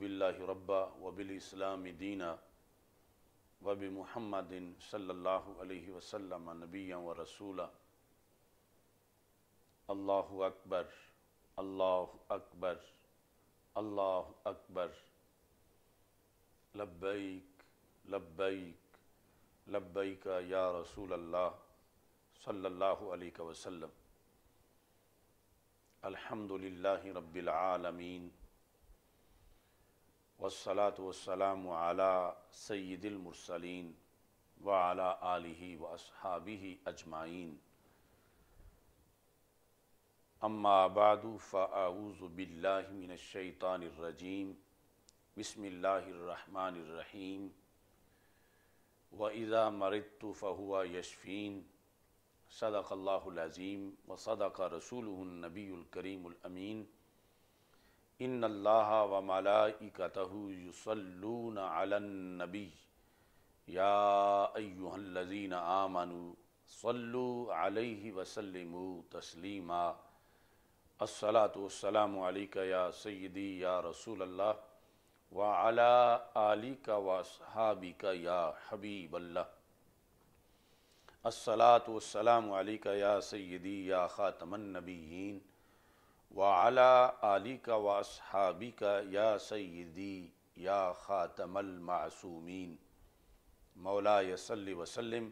बिल्ला रब्बा वबिल इस्लाम दीना वब महमदिन सल्ला वसलम नबिया व रसूला अल्लाह अकबर अल्लाह अकबर अल्लाह अकबर लब्बैक लब्बैक लब्बैक या रसूल अल्लाह सल्लल्लाहु अलैहि वसल्लम अल्हम्दुलिल्लाहि रब्बिल आलमीन वसलात वसलाम आला सैदिलमरसलिन व आला आलि व असहाबी अजमाइन अम्माबाद फ़ाऊज़बिल्लाशैतानरजीम बसमीम व इज़ा मरत फ़हुआ यशफ़ीन सदक़ल्लाज़ीम व सदक़ रसूल नबीकरीमीन इन अल्लाह व मलाइकतहु युसल्लून अलन नबी या अय्युहल्लज़ीन आमनु सल्लु अलैहि वसल्लिमु तस्लीमा अस्सलातु वस्सलामु अलैका या सय्यदी या रसूल अल्लाह व अला आलिका व असहाबिका या हबीब अल्लाह अस्सलातु वस्सलामु अलैका या सय्यदी या खातमन नबीयीन वाला अली का वाबी का या सईदी या ख़ातमल मासूमीन मौला यसल वसलम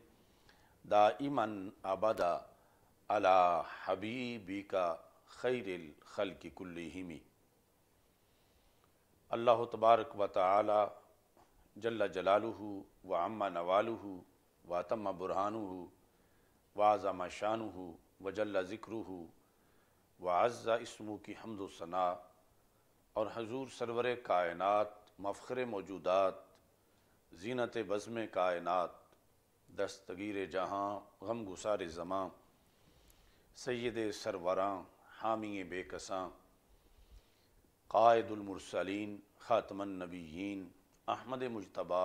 दाइमन अबदा अला हबीबी का खैर खल की कुल्लिमी अल्लाह तबारक व तला जल्ला जलालुहू व अम्मा नवालुहू व तम बुरहानुहू वाज़मा हो व जल्ला हो वज़ा इसमू की हमदोसना और हजूर सरवर कायनत मफ़र मौजूदात जीनत बज़म कायनत दस्तगीर जहाँ गम गुसार ज़मां सैद सरवरा हामी बेकसा कायदुलमरसलिन नबीन अहमद मुशतबा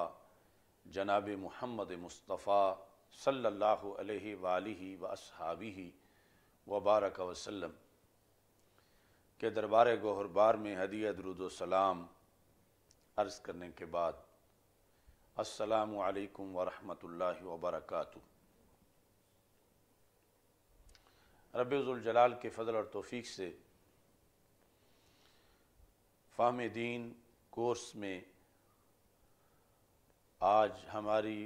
जनाब महमद मुस्तफ़ा सल्लल्लाहु अलैहि वालि व वबारक वसल्लम के दरबार गहरबार में हदिया सलाम अर्ज़ करने के बाद असलकम वरहमल वबरक जलाल के फ़ल और तोफ़ी से फ़ाम दीन कोर्स में आज हमारी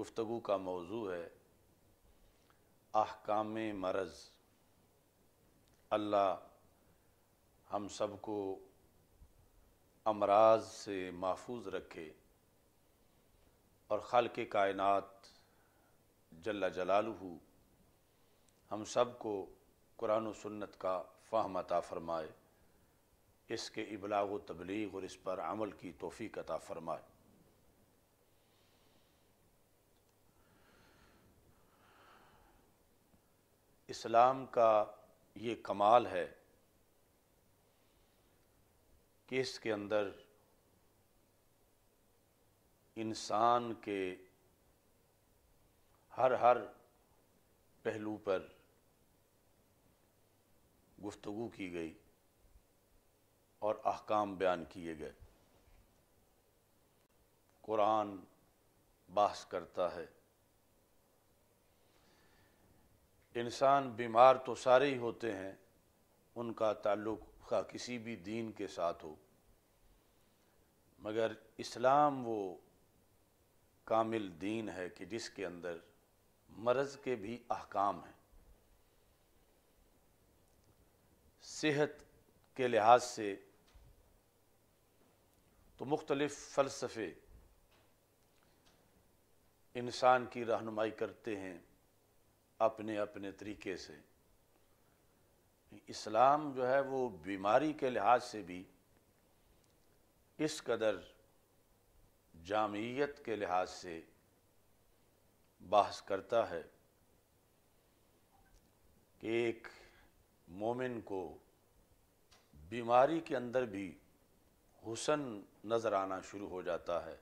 गुफ्तगु का मौजू है अहकाम मरज़ अल्लाह हम सबको अमराज से महफूज रखे और खल के कायनत जल्ला जलालहू हम सब को कुरान सन्नत का फ़ाहम अता फ़रमाए इसके इबलाग व तबलीग और इस पर अमल की तोफ़ी अता फ़रमाए इस्लाम का ये कमाल है केस के अंदर इंसान के हर हर पहलू पर गुफ्तगु की गई और अहकाम बयान किए गए कुरान बास करता है इंसान बीमार तो सारे ही होते हैं उनका ताल्लुक़ खा किसी भी दीन के साथ हो मगर इस्लाम वो कामिल दीन है कि जिसके अंदर मरज़ के भी अहकाम हैं सेहत के लिहाज से तो मुख्तलिफ़ फ़लसफ़े इंसान की रहनुमाई करते हैं अपने अपने तरीके से इस्लाम जो है वो बीमारी के लिहाज से भी इस कदर जामियत के लिहाज से बहस करता है कि एक मोमिन को बीमारी के अंदर भी हुसन नज़र आना शुरू हो जाता है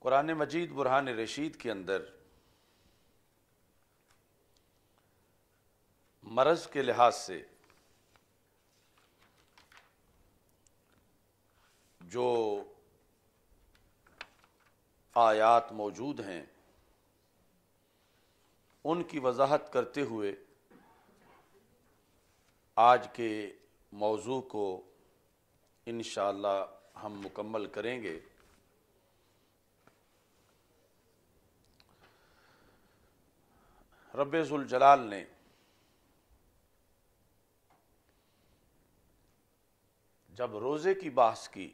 कुरान मजीद बुरहान रशीद के अंदर मरज के लिहाज से जो आयात मौजूद हैं उनकी वजाहत करते हुए आज के मौजू को इन हम मुकम्मल करेंगे रब्ज़ुलजलाल ने जब रोज़े की बहस की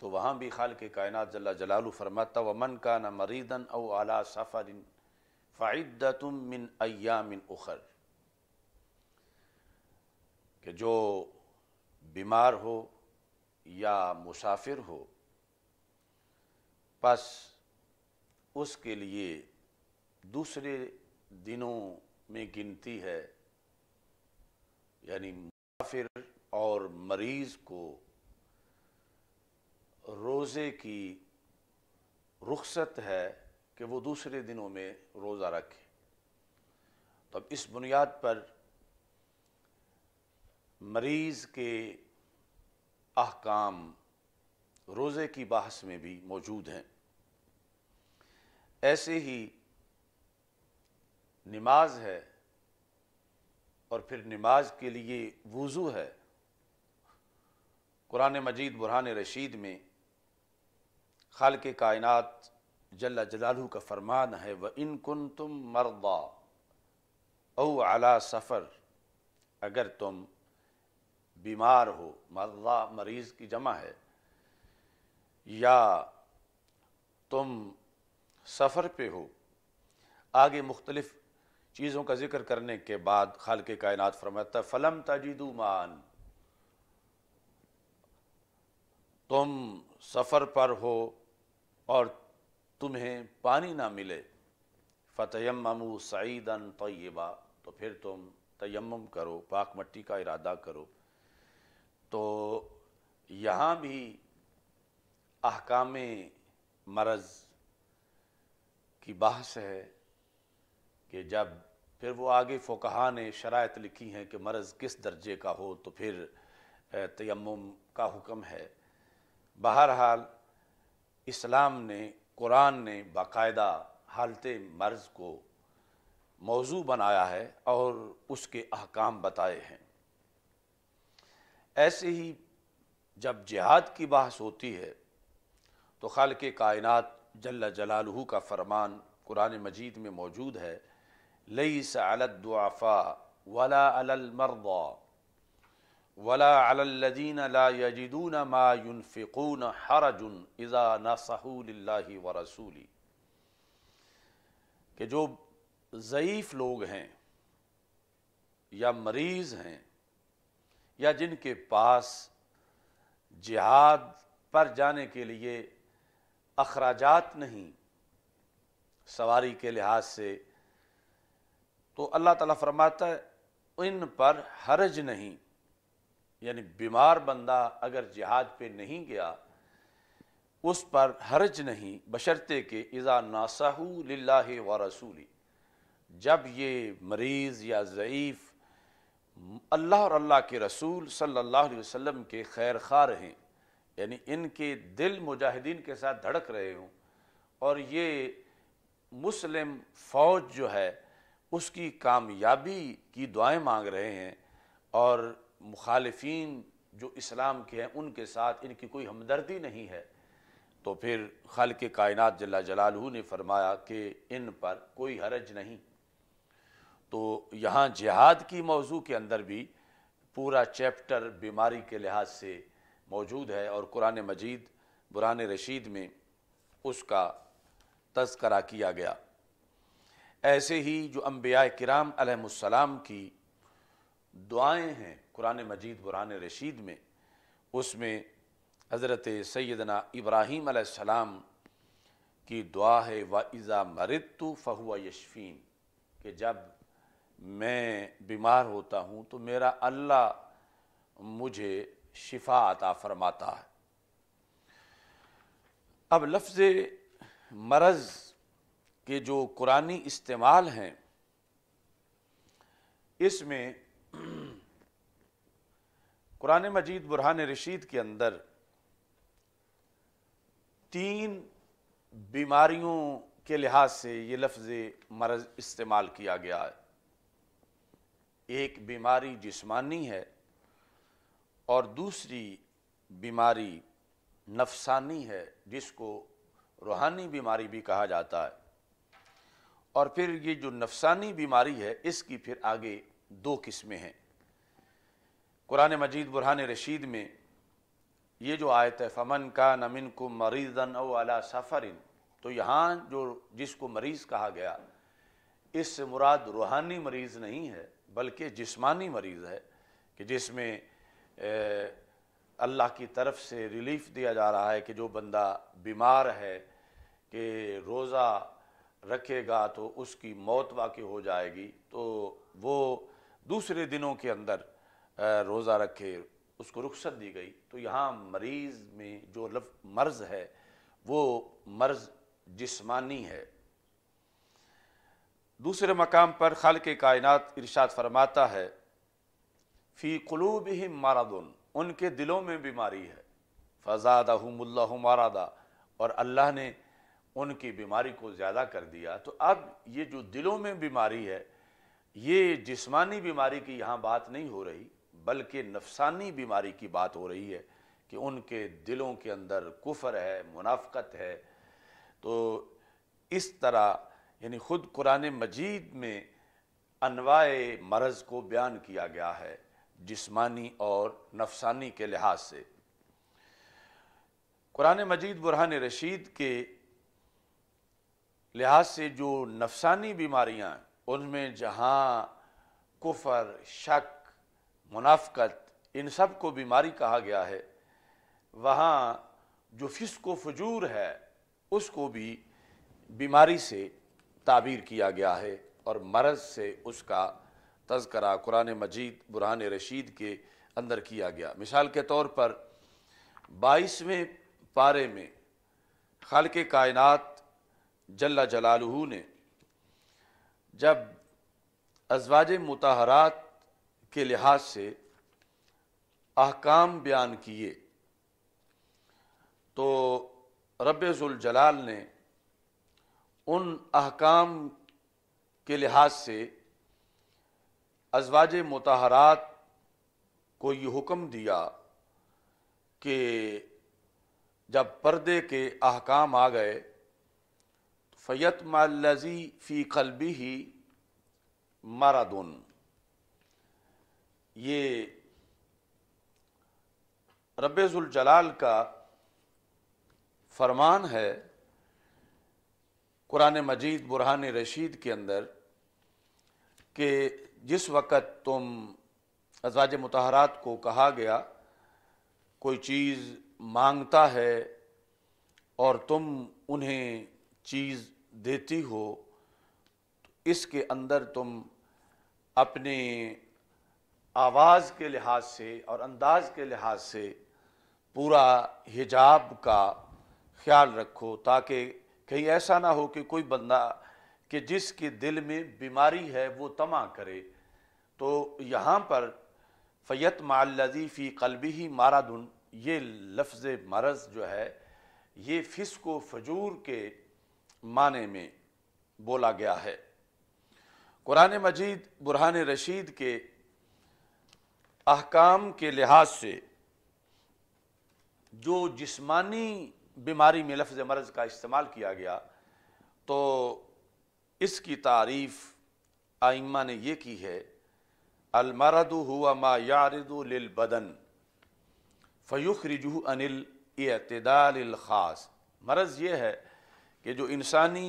तो वहाँ भी खाल के कायनात जल्ला जलालू फरमाता व मन का न मरीदन ओ आला फाइद तुम मिन अया मिन उखर कि जो बीमार हो या मुसाफिर हो बस उसके लिए दूसरे दिनों में गिनती है यानी मुसाफिर और मरीज को रोज़े की रुख्सत है कि वो दूसरे दिनों में रोज़ा रखे तो अब इस बुनियाद पर मरीज़ के अहकाम रोज़े की बहस में भी मौजूद हैं ऐसे ही नमाज है और फिर नमाज के लिए वज़ू है कुरान मजीद बुरहान रशीद में खाल के कायनत जला जलालू का फरमान है व इन कुन तुम मरदा ओ आला सफ़र अगर तुम बीमार हो मरदा मरीज़ की जमा है या तुम सफ़र पे हो आगे मुख्तलफ़ चीज़ों का ज़िक्र करने के बाद खाल के कायनत फरमाता फ़लम तजीदुमान तुम सफ़र पर हो और तुम्हें पानी ना मिले फ़तयमू सईदन तयबा तो फिर तुम तयम करो पाक मट्टी का इरादा करो तो यहाँ भी अहकाम मरज़ की बहस है कि जब फिर वो आगे फ़ोकहा ने शरात लिखी हैं कि मरज़ किस दर्जे का हो तो फिर तयम का हुक्म है बहरहाल इस्लाम ने कुरान ने बाकायदा हालत मर्ज़ को मौजू बनाया है और उसके अहकाम बताए हैं ऐसे ही जब जिहाद की बहस होती है तो खाल के कायनत जल्ला जलालहू का फरमान कुरान मजीद में मौजूद है लई सलत दुआफ़ा वला अलमरबा वला अलजीन ला यजिदून मा हरजुन इज़ा नसहूल्ला व रसूली के जो ज़यीफ़ लोग हैं या मरीज़ हैं या जिनके पास जिहाद पर जाने के लिए अखराजात नहीं सवारी के लिहाज से तो अल्लाह ताला फरमाता है इन पर हरज नहीं यानी बीमार बंदा अगर जिहाद पे नहीं गया उस पर हर्ज नहीं बशर्ते के इज़ा नासाहू लाला व रसूली जब ये मरीज़ या ज़ईफ़ अल्लाह और अल्लाह के रसूल सल्लल्लाहु अलैहि वसल्लम के खैर खा रहे यानी इनके दिल मुजाहिदीन के साथ धड़क रहे हों और ये मुस्लिम फ़ौज जो है उसकी कामयाबी की दुआएं मांग रहे हैं और मुखालफी जो इस्लाम के हैं उनके साथ इनकी कोई हमदर्दी नहीं है तो फिर खल के कायनत जला जलालू ने फरमाया कि इन पर कोई हरज नहीं तो यहाँ जिहाद की मौजू के अंदर भी पूरा चैप्टर बीमारी के लिहाज से मौजूद है और कुरान मजीद बुरान रशीद में उसका तस्करा किया गया ऐसे ही जो अम्बिया कराम की दुआएँ हैं कुरान मजीद बुरान रशीद में उसमें हज़रत सैदना इब्राहीम की दुआ है व इज़ा तो फ़हुआ यशफ़ीन कि जब मैं बीमार होता हूँ तो मेरा अल्लाह मुझे शिफा अता फरमाता है अब लफ्ज़ मरज़ के जो कुरानी इस्तेमाल हैं इसमें कुरान मजीद बुरहान रशीद के अंदर तीन बीमारियों के लिहाज से ये लफ्ज़ मरज़ इस्तेमाल किया गया है एक बीमारी जिस्मानी है और दूसरी बीमारी नफसानी है जिसको रूहानी बीमारी भी कहा जाता है और फिर ये जो नफसानी बीमारी है इसकी फिर आगे दो किस्में हैं कुरान मजीद बुरहान रशीद में ये जो आयत है फ़मन का नमिन को मरीज़न अला सफ़रिन तो यहाँ जो जिसको मरीज़ कहा गया इससे मुराद रूहानी मरीज़ नहीं है बल्कि जिस्मानी मरीज़ है कि जिसमें अल्लाह की तरफ से रिलीफ़ दिया जा रहा है कि जो बंदा बीमार है कि रोज़ा रखेगा तो उसकी मौत वाकई हो जाएगी तो वो दूसरे दिनों के अंदर रोज़ा रखे उसको रुख्सत दी गई तो यहाँ मरीज़ में जो लफ मर्ज़ है वो मर्ज़ जिस्मानी है दूसरे मकाम पर खाल के कायनत इर्शाद फरमाता है फ़ी कलूब ही मारादन उनके दिलों में बीमारी है फजादा हमल्ला मारादा और अल्लाह ने उनकी बीमारी को ज़्यादा कर दिया तो अब ये जो दिलों में बीमारी है ये जिस्मानी बीमारी की यहाँ बात नहीं हो रही बल्कि नफसानी बीमारी की बात हो रही है कि उनके दिलों के अंदर कुफर है मुनाफ़त है तो इस तरह यानी ख़ुद कुरान मजीद में अनवाए मरज़ को बयान किया गया है जिस्मानी और नफसानी के लिहाज से कुरान मजीद बुरहान रशीद के लिहाज से जो नफसानी बीमारियां उनमें जहां कुफर शक मुनाफ़त इन सब को बीमारी कहा गया है वहाँ जो फिसको फजूर है उसको भी बीमारी से ताबीर किया गया है और मरज़ से उसका तस्करा कुरान मजीद बुरहान रशीद के अंदर किया गया मिसाल के तौर पर बाईसवें पारे में खल के कायनत जल्ला जलालहू ने जब अजवाज मतहरात के लिहाज से अहकाम बयान किए तो रबाल ने उन अहकाम के लिहाज से अजवाज मतहरात को ये हुक्म दिया कि जब पर्दे के अहकाम आ गए तो फ़ैत मालजी फ़ी कलबी ही मारादुन ये रबाल का फरमान है कुरान मजीद बुरहान रशीद के अंदर कि जिस वक़्त तुम अजाज मतहरात को कहा गया कोई चीज़ मांगता है और तुम उन्हें चीज़ देती हो तो इसके अंदर तुम अपने आवाज़ के लिहाज से और अंदाज के लिहाज से पूरा हिजाब का ख्याल रखो ताकि कहीं ऐसा ना हो कि कोई बंदा कि जिसके दिल में बीमारी है वो तमा करे तो यहाँ पर फ़ैत मालजी कलबी ही मारादन ये लफ्ज़ मरज़ जो है ये फिसको फजूर के माने में बोला गया है कुरान मजीद बुरहान रशीद के अहकाम के लिहाज से जो जिस्मानी बीमारी में लफ्ज़ मर्ज़ का इस्तेमाल किया गया तो इसकी तारीफ़ आइमा ने यह की है अलमरद हुआ मा यारद बदन फ़युख रिजू अनिल एतदाल ख़ास मरज़ ये है कि जो इंसानी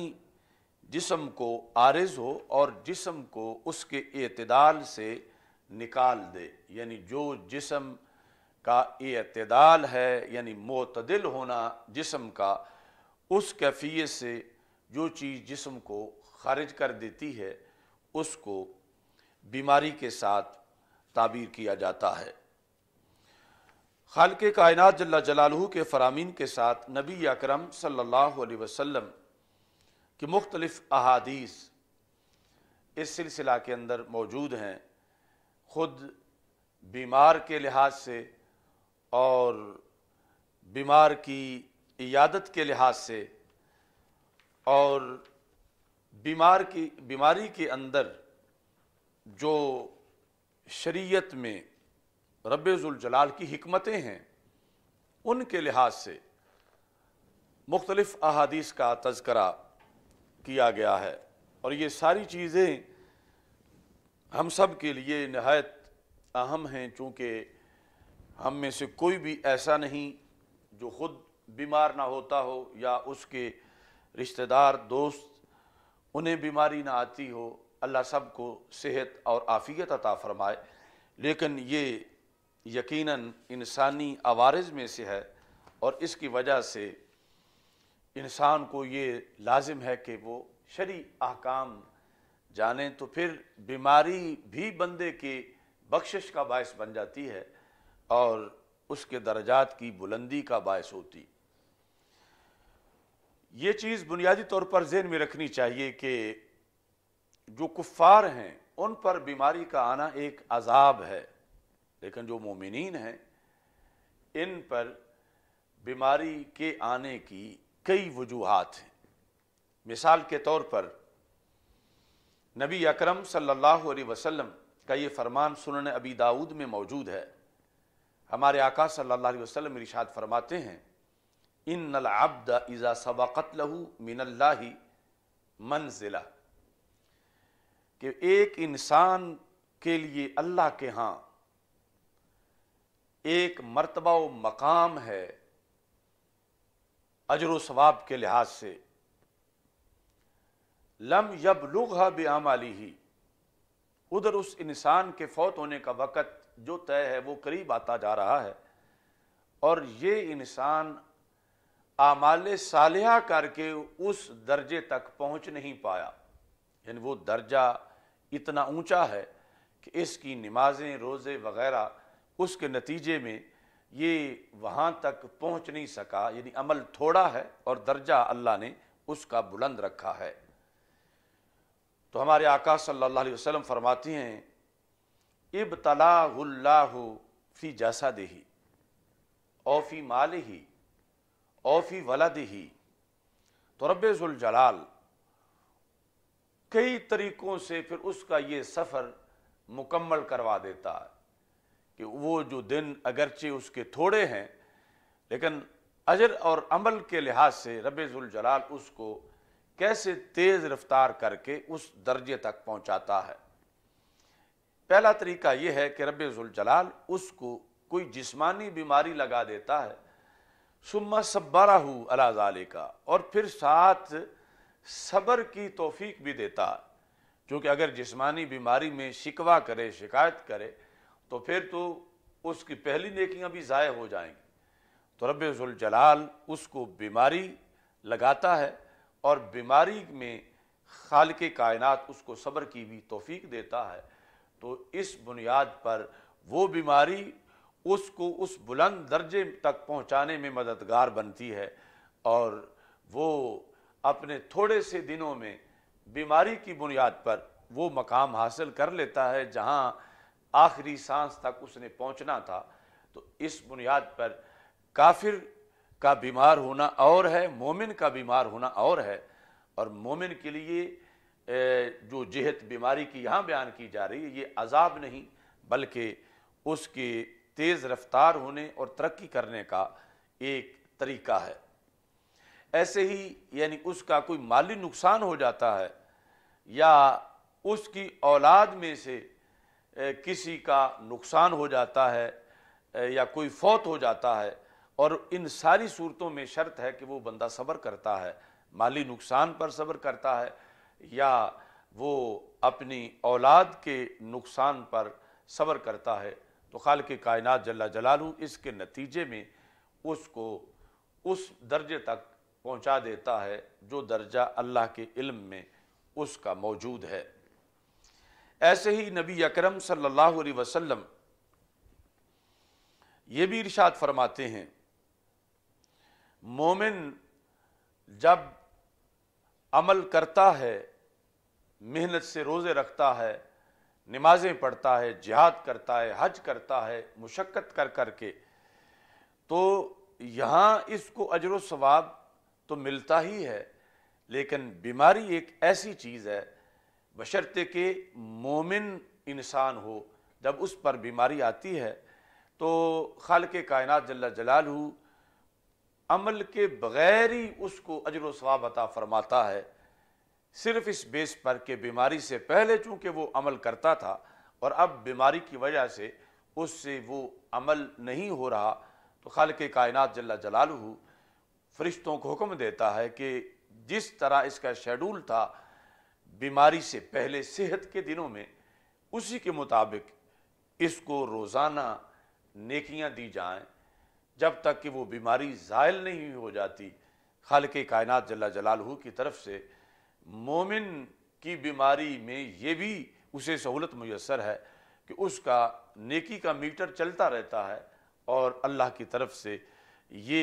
जिसम को आरज़ हो और जिसम को उसके अतदाल से निकाल दे यानी जो जिसम का अतदाल है यानी मतदिल होना जिसम का उस कैफियत से जो चीज़ जिसम को खारिज कर देती है उसको बीमारी के साथ ताबीर किया जाता है खाल के कायनत जल्ला जलालहू के फरामीन के साथ नबी अकरम सल्ला अलैहि की मुख्तलफ़ अहादीस इस सिलसिला के अंदर मौजूद हैं खुद बीमार के लिहाज से और बीमार की इयादत के लिहाज से और बीमार की बीमारी के अंदर जो शरीयत में रबाल की हमतें हैं उनके लिहाज से मुख्तलफ़ अहादीस का तस्करा किया गया है और ये सारी चीज़ें हम सब के लिए नहायत अहम हैं चूँकि हम में से कोई भी ऐसा नहीं जो ख़ुद बीमार ना होता हो या उसके रिश्तेदार दोस्त उन्हें बीमारी ना आती हो अल्लाह सब को सेहत और आफ़ियत अता फ़रमाए लेकिन ये यकीनन इंसानी आवारज़ में से है और इसकी वजह से इंसान को ये लाजिम है कि वो शरी अहकाम जाने तो फिर बीमारी भी बंदे के बख्शिश का बायस बन जाती है और उसके दर्जात की बुलंदी का बायस होती ये चीज़ बुनियादी तौर पर जेन में रखनी चाहिए कि जो कुफ़ार हैं उन पर बीमारी का आना एक अजाब है लेकिन जो मोमिन हैं इन पर बीमारी के आने की कई वजूहत हैं मिसाल के तौर पर नबी अकरम सल्लल्लाहु अलैहि वसल्लम का ये फरमान सुनने अबी दाऊद में मौजूद है हमारे आका सल्लल्लाहु अलैहि वसल्लम इरशाद फरमाते हैं इन अब्द इज़ा सबाक़त लहू मिनल्ला मंजिला कि एक इंसान के लिए अल्लाह के यहाँ एक मरतबा व मकाम है अजर सवाब के लिहाज से लम यब लुग बेअमाली ही उधर उस इंसान के फौत होने का वक़्त जो तय है वो करीब आता जा रहा है और ये इंसान आमाल सालह करके उस दर्जे तक पहुँच नहीं पाया यानी वो दर्जा इतना ऊँचा है कि इसकी नमाजें रोज़े वगैरह उसके नतीजे में ये वहाँ तक पहुँच नहीं सका यानी अमल थोड़ा है और दर्जा अल्लाह ने उसका बुलंद रखा है तो हमारे आका सल्ला वसलम फरमाती हैं इब तलाहु फ़ी जैसा देही और फ़ी माल ही और फ़ी वला देही तो रबाल कई तरीक़ों से फिर उसका ये सफ़र मुकम्मल करवा देता है कि वो जो दिन अगरचे उसके थोड़े हैं लेकिन अजर और अमल के लिहाज से रबाल उसको कैसे तेज रफ्तार करके उस दर्जे तक पहुंचाता है पहला तरीका यह है कि जलाल उसको कोई जिस्मानी बीमारी लगा देता है सुम्मा सब्बारा हु अलाजाले का और फिर साथ सब्र की तोफीक भी देता है क्योंकि अगर जिस्मानी बीमारी में शिकवा करे शिकायत करे तो फिर तो उसकी पहली नेकियां भी ज़ाय हो जाएंगी तो जलाल उसको बीमारी लगाता है और बीमारी में खाल के कायनात उसको सब्र की भी तोफ़ीक देता है तो इस बुनियाद पर वो बीमारी उसको उस बुलंद दर्जे तक पहुंचाने में मददगार बनती है और वो अपने थोड़े से दिनों में बीमारी की बुनियाद पर वो मकाम हासिल कर लेता है जहां आखिरी सांस तक उसने पहुंचना था तो इस बुनियाद पर काफिर का बीमार होना और है मोमिन का बीमार होना और है और मोमिन के लिए जो जहत बीमारी की यहाँ बयान की जा रही है ये अजाब नहीं बल्कि उसके तेज़ रफ्तार होने और तरक्की करने का एक तरीका है ऐसे ही यानी उसका कोई माली नुकसान हो जाता है या उसकी औलाद में से किसी का नुकसान हो जाता है या कोई फौत हो जाता है और इन सारी सूरतों में शर्त है कि वो बंदा सब्र करता है माली नुकसान पर सब्र करता है या वो अपनी औलाद के नुकसान पर सब्र करता है तो खाल के कायनात जल्ला जलालू इसके नतीजे में उसको उस दर्जे तक पहुंचा देता है जो दर्जा अल्लाह के इल्म में उसका मौजूद है ऐसे ही नबी अकरम सल्लल्लाहु अलैहि वसल्लम ये भी इरशाद फरमाते हैं मोमिन जब अमल करता है मेहनत से रोज़े रखता है नमाज़ें पढ़ता है जिहाद करता है हज करता है मुशक्क़त कर कर के तो यहाँ इसको अजर सवाब तो मिलता ही है लेकिन बीमारी एक ऐसी चीज़ है बशर्ते के मोमिन इंसान हो जब उस पर बीमारी आती है तो खाल के कायनात जल्ला जलाल हूँ अमल के बगैर ही उसको अजर स्वाब अता फरमाता है सिर्फ इस बेस पर के बीमारी से पहले चूंकि वो अमल करता था और अब बीमारी की वजह से उससे वो अमल नहीं हो रहा तो खाल के कायनत जल्ला जलालू फरिश्तों को हुक्म देता है कि जिस तरह इसका शेड्यूल था बीमारी से पहले सेहत के दिनों में उसी के मुताबिक इसको रोज़ाना नेकियां दी जाएं जब तक कि वो बीमारी ज़ायल नहीं हो जाती खाल के कायनत जल्ला जलालहू की तरफ से मोमिन की बीमारी में ये भी उसे सहूलत मैसर है कि उसका नेकी का मीटर चलता रहता है और अल्लाह की तरफ से ये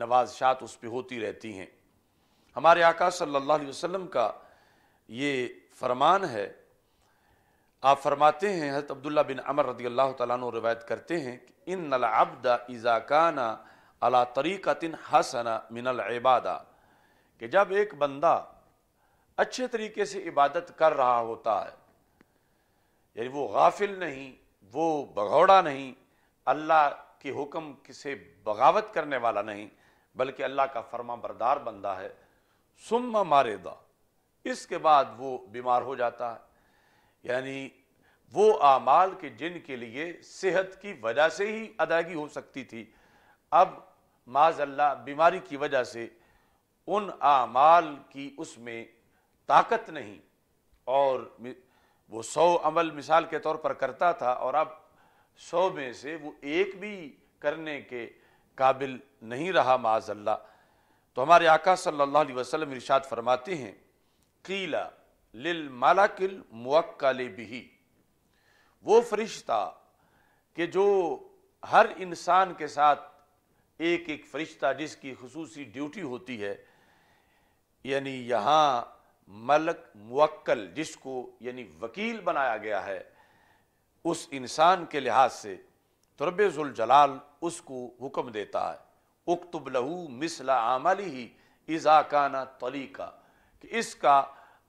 नवाजशात उस पर होती रहती हैं हमारे आका सल्ला वसम का ये फरमान है आप फरमाते हैं हज़रत अब्दुल्ला बिन अमर रदी अल्लाह तु रवायत करते हैं कि इन नलाबदा इज़ाकाना अला तरीक़तिन हसना मिनल इबादा कि जब एक बंदा अच्छे तरीके से इबादत कर रहा होता है यानी वो गाफिल नहीं वो भगौड़ा नहीं अल्लाह के हुक्म से बगावत करने वाला नहीं बल्कि अल्लाह का फर्मा बरदार बंदा है सुम्मा मारेदा इसके बाद वो बीमार हो जाता है यानी वो आमाल के जिन के लिए सेहत की वजह से ही अदायगी हो सकती थी अब माजल्ला बीमारी की वजह से उन आमाल की उसमें ताकत नहीं और वो सौ अमल मिसाल के तौर पर करता था और अब सौ में से वो एक भी करने के काबिल नहीं रहा माजल्ला तो हमारे आका सल्लल्लाहु अलैहि वसल्लम इरशाद फरमाते हैं कीला लिल मलकिल मुक्ल बिही वो फरिश्ता कि जो हर इंसान के साथ एक एक फरिश्ता जिसकी खसूसी ड्यूटी होती है यानी यहाँ मलक मुक्ल जिसको यानी वकील बनाया गया है उस इंसान के लिहाज से जलाल उसको हुक्म देता है उक्तब लहू मिसला आमली ही इज़ाकाना तलीका कि इसका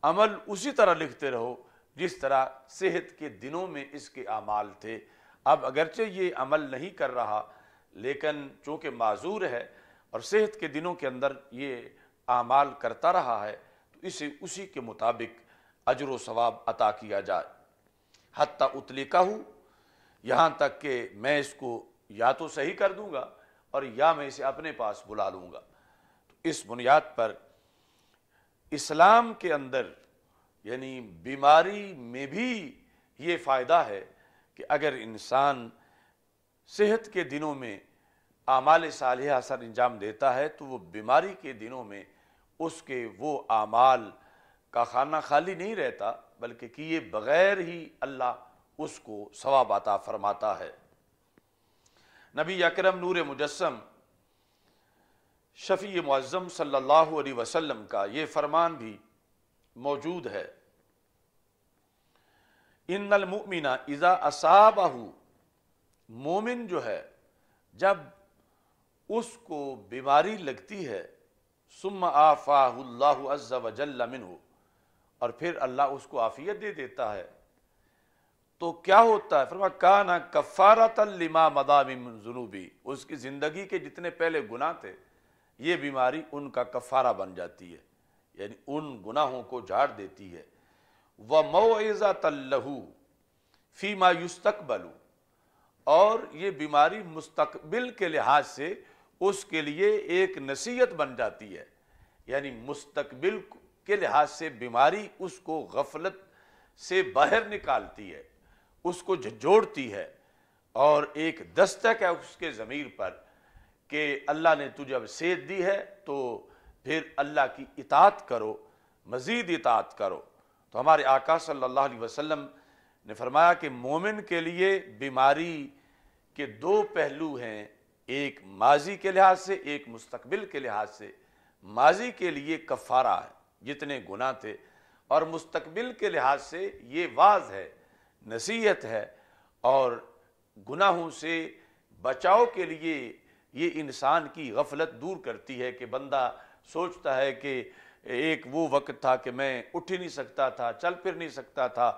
अमल उसी तरह लिखते रहो जिस तरह सेहत के दिनों में इसके अमाल थे अब अगरचे ये अमल नहीं कर रहा लेकिन चूँकि माजूर है और सेहत के दिनों के अंदर ये अमाल करता रहा है तो इसे उसी के मुताबिक अजर वाब अता किया जाए हती का हूँ यहाँ तक कि मैं इसको या तो सही कर दूँगा और या मैं इसे अपने पास बुला लूँगा तो इस बुनियाद पर इस्लाम के अंदर यानी बीमारी में भी ये फ़ायदा है कि अगर इंसान सेहत के दिनों में आमाल साल असर अंजाम देता है तो वो बीमारी के दिनों में उसके वो आमाल का खाना खाली नहीं रहता बल्कि किए बग़ैर ही अल्लाह उसको सवाबाता फरमाता है नबी अकरम नूर मुजस्म शफ़ी मजम सल्लल्लाहु अलैहि वसल्लम का ये फरमान भी मौजूद है इनमिना इज़ा असाबाहू मोमिन जो है जब उसको बीमारी लगती है सुम आफ़ाहुल्लाह अज़्ज़ा हो और फिर अल्लाह उसको आफ़ियत दे देता है तो क्या होता है फरमा काना कफ़ारत लिमा मिन जुनूबी उसकी ज़िंदगी के जितने पहले गुनाह थे ये बीमारी उनका कफारा बन जाती है यानी उन गुनाहों को झाड़ देती है व मोज़ा तल्लहू फ़ी मायुस्तकबलू और ये बीमारी मुस्तकबिल के लिहाज से उसके लिए एक नसीहत बन जाती है यानी मुस्तकबिल के लिहाज से बीमारी उसको गफलत से बाहर निकालती है उसको झंझोड़ती है और एक दस्तक है उसके ज़मीर पर कि अल्लाह ने तुझे अब सेहत दी है तो फिर अल्लाह की इतात करो मज़ीद इतात करो तो हमारे आका सल्लल्लाहु अलैहि वसल्लम ने फरमाया कि मोमिन के लिए बीमारी के दो पहलू हैं एक माजी के लिहाज से एक मुस्तबिल के लिहाज से माजी के लिए कफ़ारा है जितने गुनाह थे और मुस्तबिल के लिहाज से ये वाज है नसीहत है और गुनाहों से बचाव के लिए ये इंसान की गफलत दूर करती है कि बंदा सोचता है कि एक वो वक्त था कि मैं उठ ही नहीं सकता था चल फिर नहीं सकता था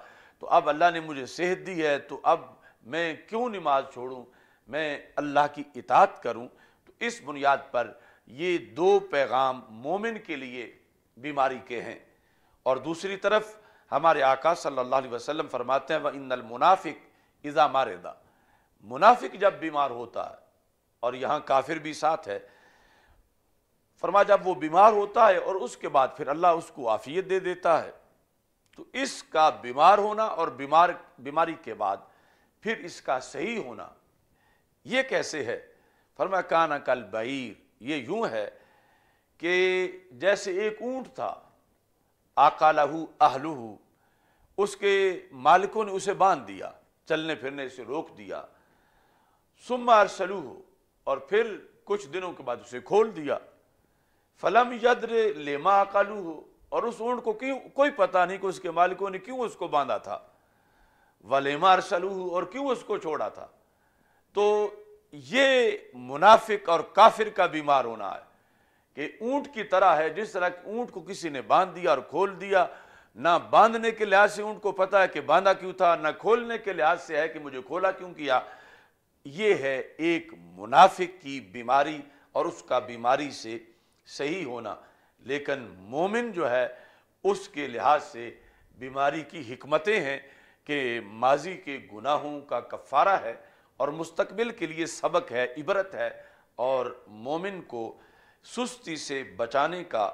तो अब अल्लाह ने मुझे सेहत दी है तो अब मैं क्यों नमाज छोड़ूँ मैं अल्लाह की इतात करूँ तो इस बुनियाद पर ये दो पैगाम मोमिन के लिए बीमारी के हैं और दूसरी तरफ हमारे आका सल्लल्लाहु अलैहि वसल्लम फरमाते हैं व इन्नल मुनाफिक इज़ा मारेदा मुनाफिक जब बीमार होता है और यहाँ काफिर भी साथ है फरमा जब वो बीमार होता है और उसके बाद फिर अल्लाह उसको आफियत दे देता है तो इसका बीमार होना और बीमार बीमारी के बाद फिर इसका सही होना ये कैसे है फरमा काना कल बीर ये यूं है कि जैसे एक ऊंट था आकालहू आहलहू उसके मालिकों ने उसे बांध दिया चलने फिरने से रोक दिया सुम्मा अरसलू और फिर कुछ दिनों के बाद उसे खोल दिया फलम यद्र लेमा अकालू हो और उस ऊँट को क्यों कोई पता नहीं कि उसके मालिकों ने क्यों उसको बांधा था वलेमा अरसलू और क्यों उसको छोड़ा था तो ये मुनाफिक और काफिर का बीमार होना है कि ऊंट की तरह है जिस तरह ऊंट को किसी ने बांध दिया और खोल दिया ना बांधने के लिहाज से ऊंट को पता है कि बांधा क्यों था ना खोलने के लिहाज से है कि मुझे खोला क्यों किया ये है एक मुनाफिक की बीमारी और उसका बीमारी से सही होना लेकिन मोमिन जो है उसके लिहाज से बीमारी की हमतें हैं कि माजी के गुनाहों का कफ़ारा है और मुस्तबिल के लिए सबक है इबरत है और मोमिन को सुस्ती से बचाने का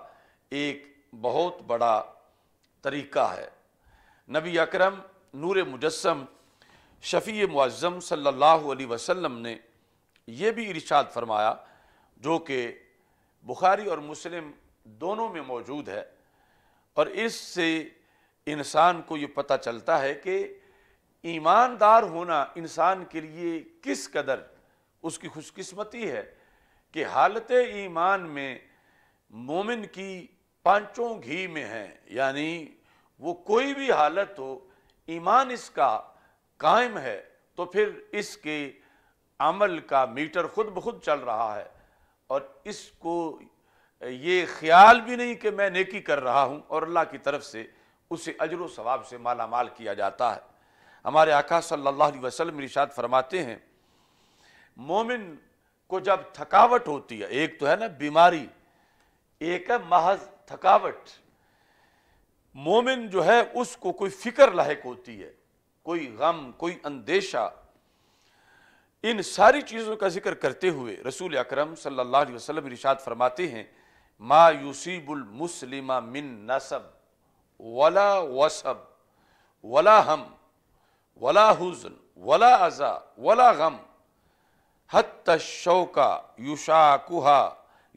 एक बहुत बड़ा तरीका है नबी अकरम नूर मुजस्म शफ़ी मुआज़म सल्लल्लाहु अलैहि वसल्लम ने यह भी इरशाद फरमाया जो कि बुखारी और मुस्लिम दोनों में मौजूद है और इससे इंसान को ये पता चलता है कि ईमानदार होना इंसान के लिए किस कदर उसकी खुशकस्मती है कि हालत ईमान में मोमिन की पांचों घी में है यानी वो कोई भी हालत हो ईमान इसका कायम है तो फिर इसके अमल का मीटर खुद ब खुद चल रहा है और इसको ये ख्याल भी नहीं कि मैं नेकी कर रहा हूँ और अल्लाह की तरफ से उसे अजर सवाब से माला माल किया जाता है हमारे आका सल्लल्लाहु अलैहि वसल्लम फरमाते हैं मोमिन को जब थकावट होती है एक तो है ना बीमारी एक है महज थकावट मोमिन जो है उसको कोई फिक्र लाक होती है कोई गम कोई अंदेशा इन सारी चीज़ों का जिक्र करते हुए रसूल अक्रम सल्लल्लाहु अलैहि वसल्लम इरशाद फरमाते हैं मा यूसीबुल मुस्लिमा मिन नसब वला वसब वला हम वला हुजन वला अज़ा वला गम हत शौका युशा कुहा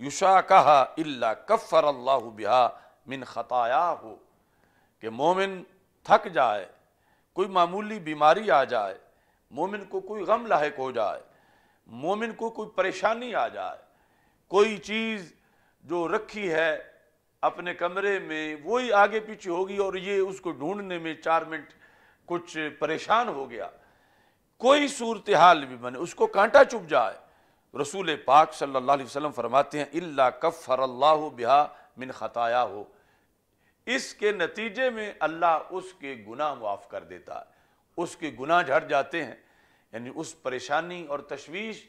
युशा कहा इल्ला कफ़र अल्लाह बिहा मिन ख़ताया हो कि मोमिन थक जाए कोई मामूली बीमारी आ जाए मोमिन को कोई गम लाक हो जाए मोमिन को कोई परेशानी आ जाए कोई चीज़ जो रखी है अपने कमरे में वो ही आगे पीछे होगी और ये उसको ढूंढने में चार मिनट कुछ परेशान हो गया कोई सूरत हाल भी बने उसको कांटा चुप जाए रसूल पाक सल्लल्लाहु अलैहि वसल्लम फरमाते हैं इल्ला कफ़र अल्लाह बिहा मिन ख़ताया हो इसके नतीजे में अल्लाह उसके गुनाह माफ़ कर देता है उसके गुनाह झड़ जाते हैं यानी उस परेशानी और तशवीश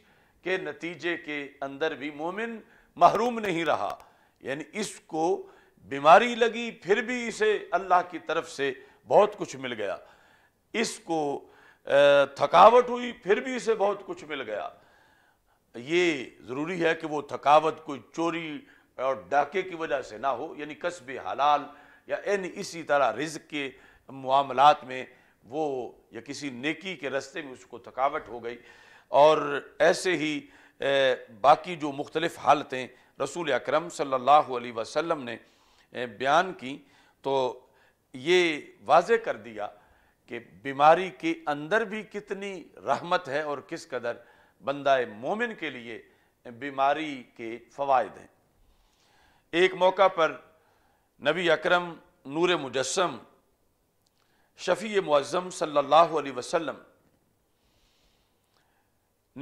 के नतीजे के अंदर भी मोमिन महरूम नहीं रहा यानी इसको बीमारी लगी फिर भी इसे अल्लाह की तरफ से बहुत कुछ मिल गया इसको थकावट हुई फिर भी इसे बहुत कुछ मिल गया ये ज़रूरी है कि वो थकावट कोई चोरी और डाके की वजह से ना हो यानी कस्बे हलाल या इन इसी तरह रिज के मामलात में वो या किसी नेकी के रस्ते में उसको थकावट हो गई और ऐसे ही बाकी जो मुख्तलिफ हालतें रसूल अक्रम सम ने बयान की तो ये वाज कर दिया कि बीमारी के अंदर भी कितनी रहमत है और किस कदर बंदा मोमिन के लिए बीमारी के फ़वाद हैं एक मौका पर नबी अकरम नूर मुजस्म शफ़ी मुज़म सल्लल्लाहु अलैहि वसल्लम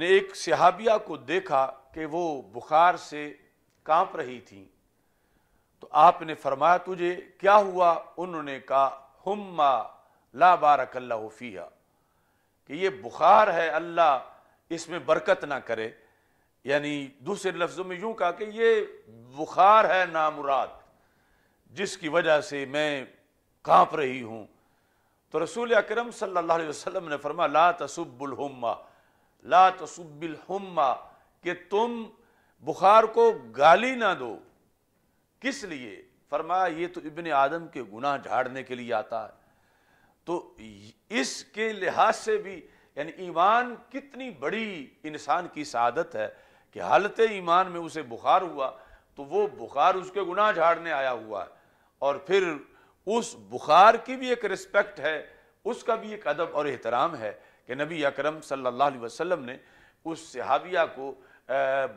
ने एक सहाबिया को देखा कि वो बुखार से कांप रही थी तो आपने फरमाया तुझे क्या हुआ उन्होंने कहा हम्मा ला बारकल्लाफिया कि ये बुखार है अल्लाह इसमें बरकत ना करे यानी दूसरे लफ्ज़ों में यूं कहा कि ये बुखार है नामुराद जिसकी वजह से मैं कांप रही हूं तो रसूल अकरम सल्लल्लाहु अलैहि वसल्लम ने फरमा ला तसुबुलहुम्मा ला तसुबुलहुम्मा कि तुम बुखार को गाली ना दो किस लिए फरमाया ये तो इबन आदम के गुनाह झाड़ने के लिए आता है तो इसके लिहाज से भी यानी ईमान कितनी बड़ी इंसान की सादत है कि हालत ईमान में उसे बुखार हुआ तो वो बुखार उसके गुनाह झाड़ने आया हुआ है और फिर उस बुखार की भी एक रिस्पेक्ट है उसका भी एक अदब और एहतराम है कि नबी अकरम सल्लल्लाहु अलैहि वसल्लम ने उस सहाबिया को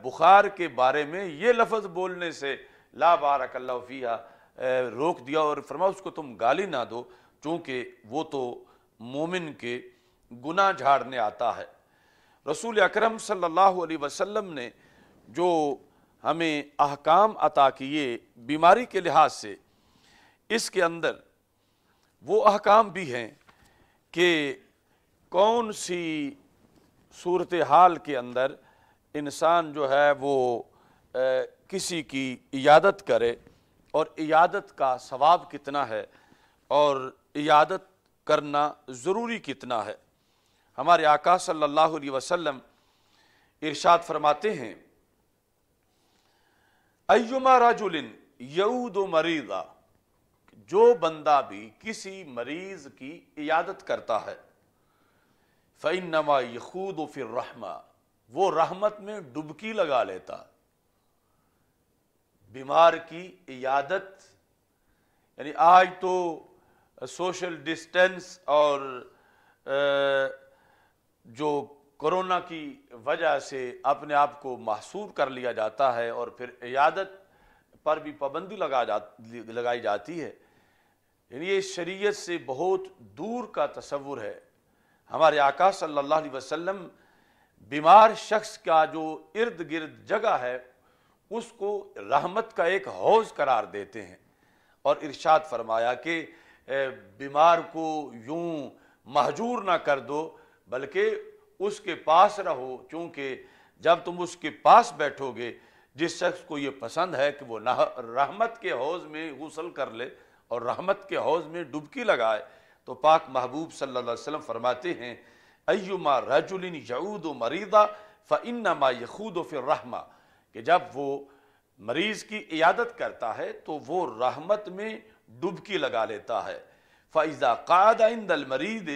बुखार के बारे में ये लफ्ज़ बोलने से ला बारकल्लाफिया रोक दिया और फरमा उसको तुम गाली ना दो चूँकि वो तो मोमिन के गुना झाड़ने आता है रसूल अकरम सल्लल्लाहु अलैहि वसल्लम ने जो हमें अहकाम अता किए बीमारी के लिहाज से इसके अंदर वो अहकाम भी हैं कि कौन सी सूरत हाल के अंदर इंसान जो है वो ए, किसी की इयादत करे और इयादत का सवाब कितना है और इयादत करना ज़रूरी कितना है हमारे आका सल्लल्लाहु अलैहि वसल्लम इरशाद फरमाते हैं अयुमा राजुलिन यऊद मरीदा जो बंदा भी किसी मरीज की इयादत करता है फ़ैन नवा यखूद फिर रहमा वो रहमत में डुबकी लगा लेता बीमार की इयादत यानी आज तो सोशल डिस्टेंस और जो कोरोना की वजह से अपने आप को महसूर कर लिया जाता है और फिर इयादत पर भी पाबंदी लगा जा लगाई जाती है यानी ये शरीयत से बहुत दूर का तस्वुर है हमारे आका सल्लल्लाहु अलैहि वसल्लम बीमार शख्स का जो इर्द गिर्द जगह है उसको रहमत का एक हौज करार देते हैं और इरशाद फरमाया कि बीमार को यूं महजूर ना कर दो बल्कि उसके पास रहो क्योंकि जब तुम उसके पास बैठोगे जिस शख्स को ये पसंद है कि वो रहमत के हौज में गसल कर ले और रहमत के हौज़ में डुबकी लगाए तो पाक महबूब सल्लल्लाहु अलैहि वसल्म फरमाते हैं अयुमा रजुलिन यऊद मरीदा फ़िन्नमा यखूद फिर रहमा कि जब वो मरीज़ की इयादत करता है तो वो रहमत में डुबकी लगा लेता है फ़ैज़ा काद इंदल मरीद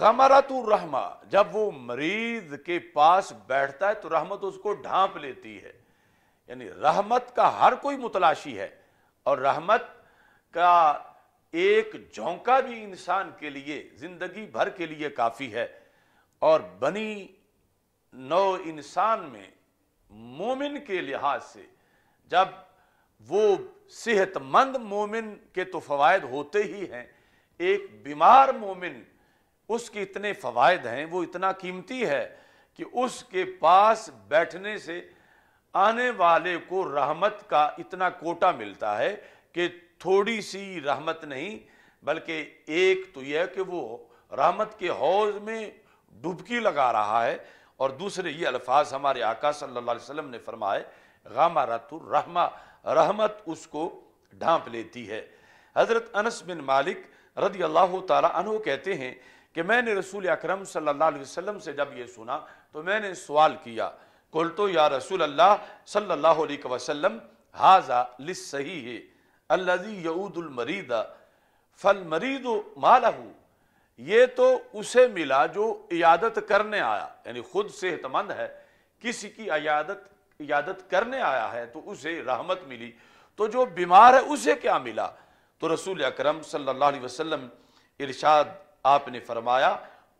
गमरतुरहमा जब वो मरीज के पास बैठता है तो रहमत उसको ढांप लेती है यानी रहमत का हर कोई मुतलाशी है और रहमत का एक झोंका भी इंसान के लिए ज़िंदगी भर के लिए काफ़ी है और बनी नौ इंसान में मोमिन के लिहाज से जब वो सेहतमंद मोमिन के तो फवायद होते ही हैं एक बीमार मोमिन उसके इतने फवायद हैं वो इतना कीमती है कि उसके पास बैठने से आने वाले को रहमत का इतना कोटा मिलता है कि थोड़ी सी रहमत नहीं बल्कि एक तो यह कि वो रहमत के हौज में डुबकी लगा रहा है और दूसरे ये अल्फाज हमारे आका सल्लल्लाहु अलैहि वसल्लम ने फरमाए रहमा रहमत उसको ढांप लेती है हज़रत अनस बिन मालिक रदी अल्लाह अनु कहते हैं कि मैंने रसूल अक्रम सल्ला से जब ये सुना तो मैंने सवाल किया कुल तो या रसूल अल्लाह सल्ला वसलम हाजा लिस सही है अल्लाजी यऊदुलमरीदा फल मरीद मालहू ये तो उसे मिला जो इयादत करने आया यानी खुद सेहतमंद है किसी की अयादत इयादत करने आया है तो उसे रहमत मिली तो जो बीमार है उसे क्या मिला तो रसूल अक्रम सल्लल्लाहु अलैहि वसल्लम इरशाद आपने फरमाया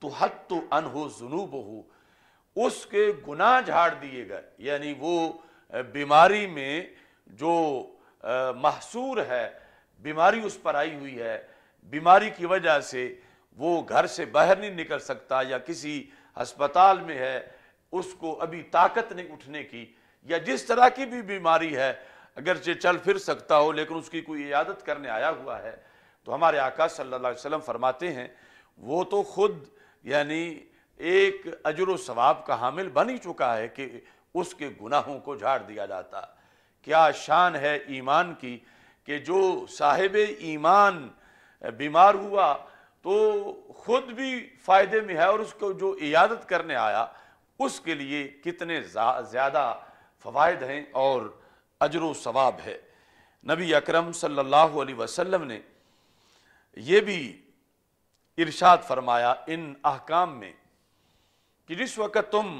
तो हद तो अन हो जुनूब हो उसके गुनाह झाड़ दिए गए यानी वो बीमारी में जो महसूर है बीमारी उस पर आई हुई है बीमारी की वजह से वो घर से बाहर नहीं निकल सकता या किसी अस्पताल में है उसको अभी ताकत नहीं उठने की या जिस तरह की भी बीमारी है अगरचे चल फिर सकता हो लेकिन उसकी कोई इयादत करने आया हुआ है तो हमारे आका सल्लल्लाहु अलैहि वसल्लम फरमाते हैं वो तो खुद यानी एक अजर व सवाब का हामिल बन ही चुका है कि उसके गुनाहों को झाड़ दिया जाता क्या शान है ईमान की कि जो साहिब ईमान बीमार हुआ तो ख़ुद भी फ़ायदे में है और उसको जो इयादत करने आया उसके लिए कितने ज़्यादा फ़वाद हैं और अजर सवाब है नबी अकरम सल्लल्लाहु अलैहि वसल्लम ने यह भी इरशाद फरमाया इन अहकाम में कि जिस वक़्त तुम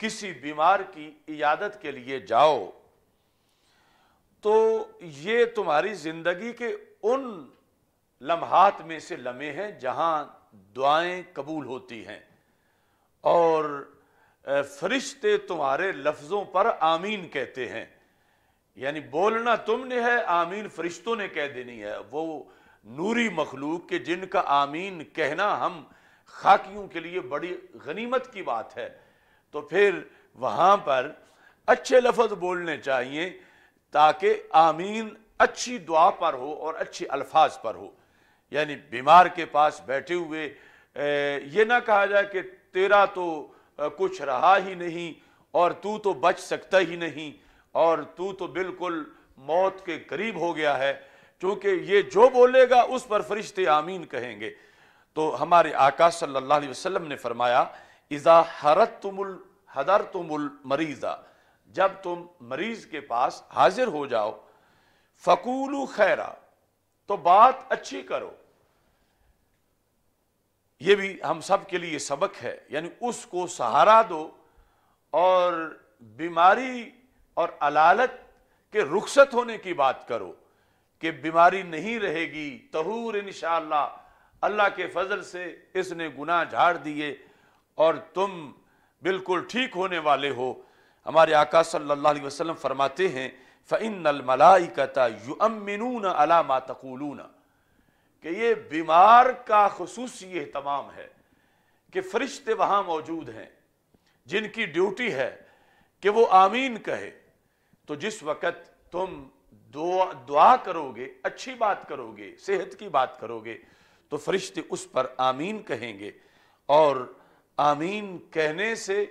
किसी बीमार की इयादत के लिए जाओ तो ये तुम्हारी ज़िंदगी के उन लम्हात में से लम्हे हैं जहाँ दुआएं कबूल होती हैं और फरिश्ते तुम्हारे लफ्ज़ों पर आमीन कहते हैं यानी बोलना तुमने है आमीन फरिश्तों ने कह देनी है वो नूरी मखलूक के जिनका आमीन कहना हम खाकियों के लिए बड़ी गनीमत की बात है तो फिर वहाँ पर अच्छे लफ्ज़ बोलने चाहिए ताकि आमीन अच्छी दुआ पर हो और अच्छे अल्फाज पर हो यानी बीमार के पास बैठे हुए ये ना कहा जाए कि तेरा तो कुछ रहा ही नहीं और तू तो बच सकता ही नहीं और तू तो बिल्कुल मौत के करीब हो गया है क्योंकि ये जो बोलेगा उस पर फरिश्ते आमीन कहेंगे तो हमारे आकाश सल्लल्लाहु अलैहि वसल्लम ने फरमाया इज़ा हरत तुमुल हदर तुमुल मरीज़ा जब तुम मरीज के पास हाजिर हो जाओ फकूलू खैरा तो बात अच्छी करो ये भी हम सब के लिए सबक है यानी उसको सहारा दो और बीमारी और अलालत के रुखसत होने की बात करो कि बीमारी नहीं रहेगी तहूर इन अल्लाह के फजल से इसने गुनाह झाड़ दिए और तुम बिल्कुल ठीक होने वाले हो हमारे आका सल्लल्लाहु अलैहि वसल्लम फरमाते हैं फ़िन मलाइकता युअमिनून अला मातकूलून कि ये बीमार का खसूसी अहतमाम है कि फरिश्ते वहाँ मौजूद हैं जिनकी ड्यूटी है कि वो आमीन कहे तो जिस वक़्त तुम दुआ दुआ करोगे अच्छी बात करोगे सेहत की बात करोगे तो फरिश्ते उस पर आमीन कहेंगे और आमीन कहने से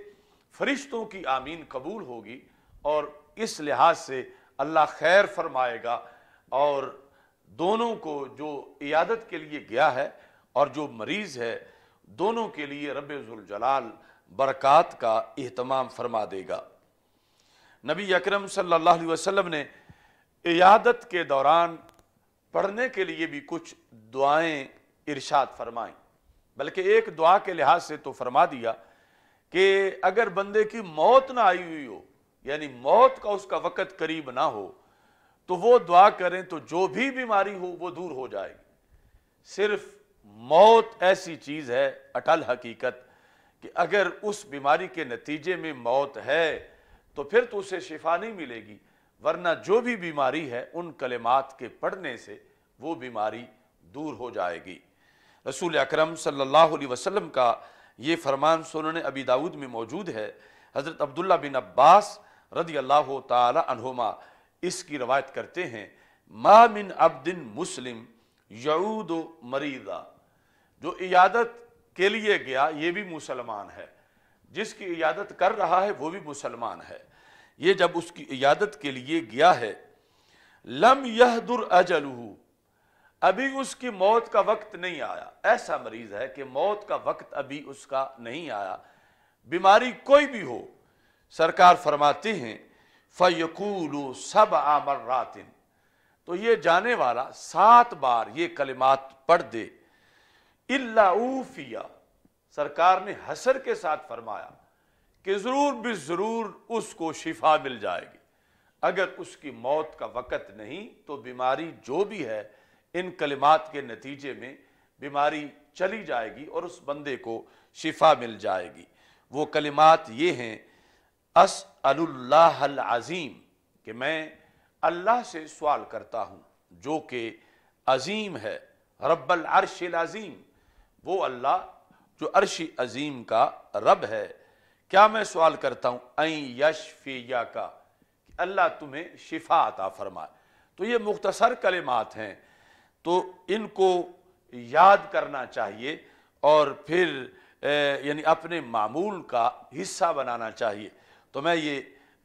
फरिश्तों की आमीन कबूल होगी और इस लिहाज से अल्लाह खैर फरमाएगा और दोनों को जो इयादत के लिए गया है और जो मरीज़ है दोनों के लिए रबाल बरक़ात का अहतमाम फरमा देगा नबी अकरम सल्लल्लाहु अलैहि वसल्लम ने इयादत के दौरान पढ़ने के लिए भी कुछ दुआएं इरशाद फरमाएं बल्कि एक दुआ के लिहाज से तो फरमा दिया कि अगर बंदे की मौत ना आई हुई हो यानी मौत का उसका वक़्त करीब ना हो तो वो दुआ करें तो जो भी बीमारी हो वो दूर हो जाएगी सिर्फ मौत ऐसी चीज़ है अटल हकीकत कि अगर उस बीमारी के नतीजे में मौत है तो फिर तो उसे शिफा नहीं मिलेगी वरना जो भी बीमारी है उन कलेमात के पढ़ने से वो बीमारी दूर हो जाएगी रसूल अकरम सल्लल्लाहु अलैहि वसल्लम का ये फरमान सुनन अबी दाऊद में मौजूद है हज़रत अब्दुल्ला बिन अब्बास रदी अल्लाह तहोमा इसकी रवायत करते हैं मामिन अब्दिन मुस्लिम यऊद मरीदा जो इयादत के लिए गया ये भी मुसलमान है जिसकी इयादत कर रहा है वो भी मुसलमान है ये जब उसकी इयादत के लिए गया है लम यह दुर अजलहू अभी उसकी मौत का वक्त नहीं आया ऐसा मरीज है कि मौत का वक्त अभी उसका नहीं आया बीमारी कोई भी हो सरकार फरमाते हैं फयकूल सब आमर तो ये जाने वाला सात बार ये कलिमात पढ़ दे इलाऊफिया सरकार ने हसर के साथ फरमाया कि ज़रूर भी ज़रूर उसको शिफा मिल जाएगी अगर उसकी मौत का वक़्त नहीं तो बीमारी जो भी है इन कलिमात के नतीजे में बीमारी चली जाएगी और उस बंदे को शिफा मिल जाएगी वो कलिमात ये हैं अस अल्लाज़ीम कि मैं अल्लाह से सवाल करता हूँ जो कि अजीम है रब्बल अरश अजीम वो अल्लाह जो अरश अजीम का रब है क्या मैं सवाल करता हूँ यश यशफिया का अल्लाह तुम्हें शिफा अता फरमाए तो ये मुख्तसर कलिमात हैं तो इनको याद करना चाहिए और फिर यानी अपने मामूल का हिस्सा बनाना चाहिए तो मैं ये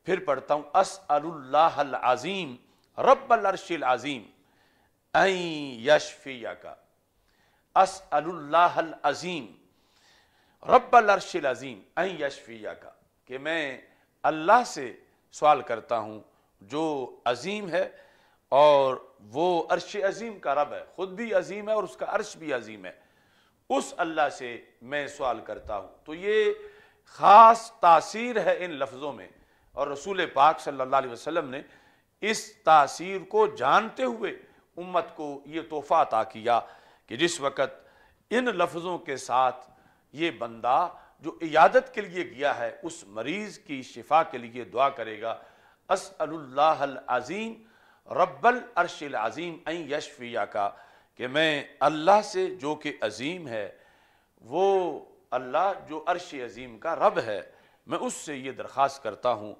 फिर पढ़ता हूँ असअल्लाज़ीम रबरशिल अज़ीम ऐ यशफ़िया का असअल्लाज़ीम रब्बलरशिल अज़ीम ऐ यशफ़िया का कि मैं अल्लाह से सवाल करता हूँ जो अज़ीम है और वो अर्श अजीम का रब है ख़ुद भी अजीम है और उसका अर्श भी अजीम है उस अल्लाह से मैं सवाल करता हूँ तो ये ख़ास तासीर है इन लफ्ज़ों में और रसूल पाक सल्लल्लाहु अलैहि वसल्लम ने इस तासीर को जानते हुए उम्मत को ये तोहफ़ा अता किया कि जिस वक़्त इन लफ्ज़ों के साथ ये बंदा जो इयादत के लिए गया है उस मरीज़ की शिफा के लिए दुआ करेगा अजीम रब्बल अरशिल अज़ीम अन यशफिया का कि मैं अल्लाह से जो कि अज़ीम है वो अल्लाह जो अरश अज़ीम का रब है मैं उससे ये दरख्वास्त करता हूँ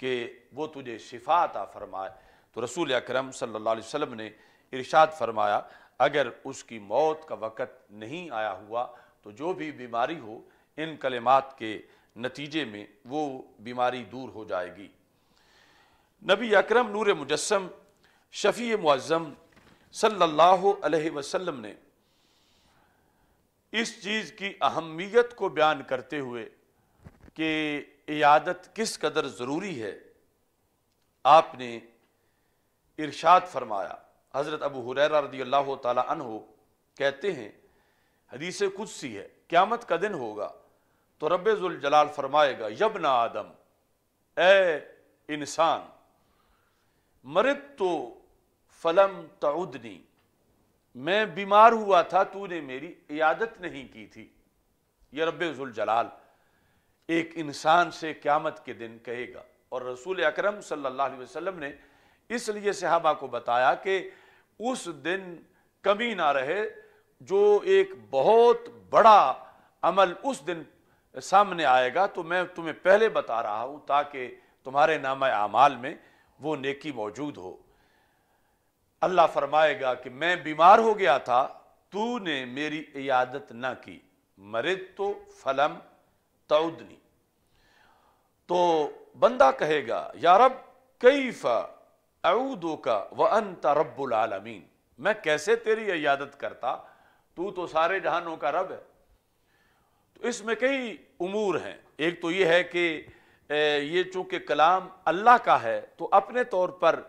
कि वो तुझे शिफात आ फ़रमाए तो रसूल अक्रम सल्ला वसम ने इर्शाद फरमाया अगर उसकी मौत का वक़्त नहीं आया हुआ तो जो भी बीमारी हो इन कलेमात के नतीजे में वो बीमारी दूर हो जाएगी नबी अकरम नूर मुजस्म शफी मुआज़म सल्लल्लाहु अलैहि वसल्लम ने इस चीज़ की अहमियत को बयान करते हुए कि इयादत किस कदर ज़रूरी है आपने इरशाद फरमाया हज़रत अबू हुरैरा रदी अल्लाह तहो कहते हैं हदीस कुछ सी है क़्यामत का दिन होगा तो रबाल फरमाएगा यबना आदम ए इंसान मरित तो फलम तउदनी मैं बीमार हुआ था तूने मेरी इयादत नहीं की थी यह रब जलाल एक इंसान से क्यामत के दिन कहेगा और रसूल अकरम सल्लल्लाहु अलैहि वसल्लम ने इसलिए सहाबा को बताया कि उस दिन कमी ना रहे जो एक बहुत बड़ा अमल उस दिन सामने आएगा तो मैं तुम्हें पहले बता रहा हूं ताकि तुम्हारे नाम अमाल में वो नेकी मौजूद हो अल्लाह फरमाएगा कि मैं बीमार हो गया था तूने मेरी इयादत ना की मरे तो फलम तउदनी तो बंदा कहेगा यारब कई फूदो का व अन तरब्बुलमीन मैं कैसे तेरी इयादत करता तू तो सारे जहानों का रब है तो इसमें कई उमूर हैं एक तो ये है कि ये चूंकि कलाम अल्लाह का है तो अपने तौर पर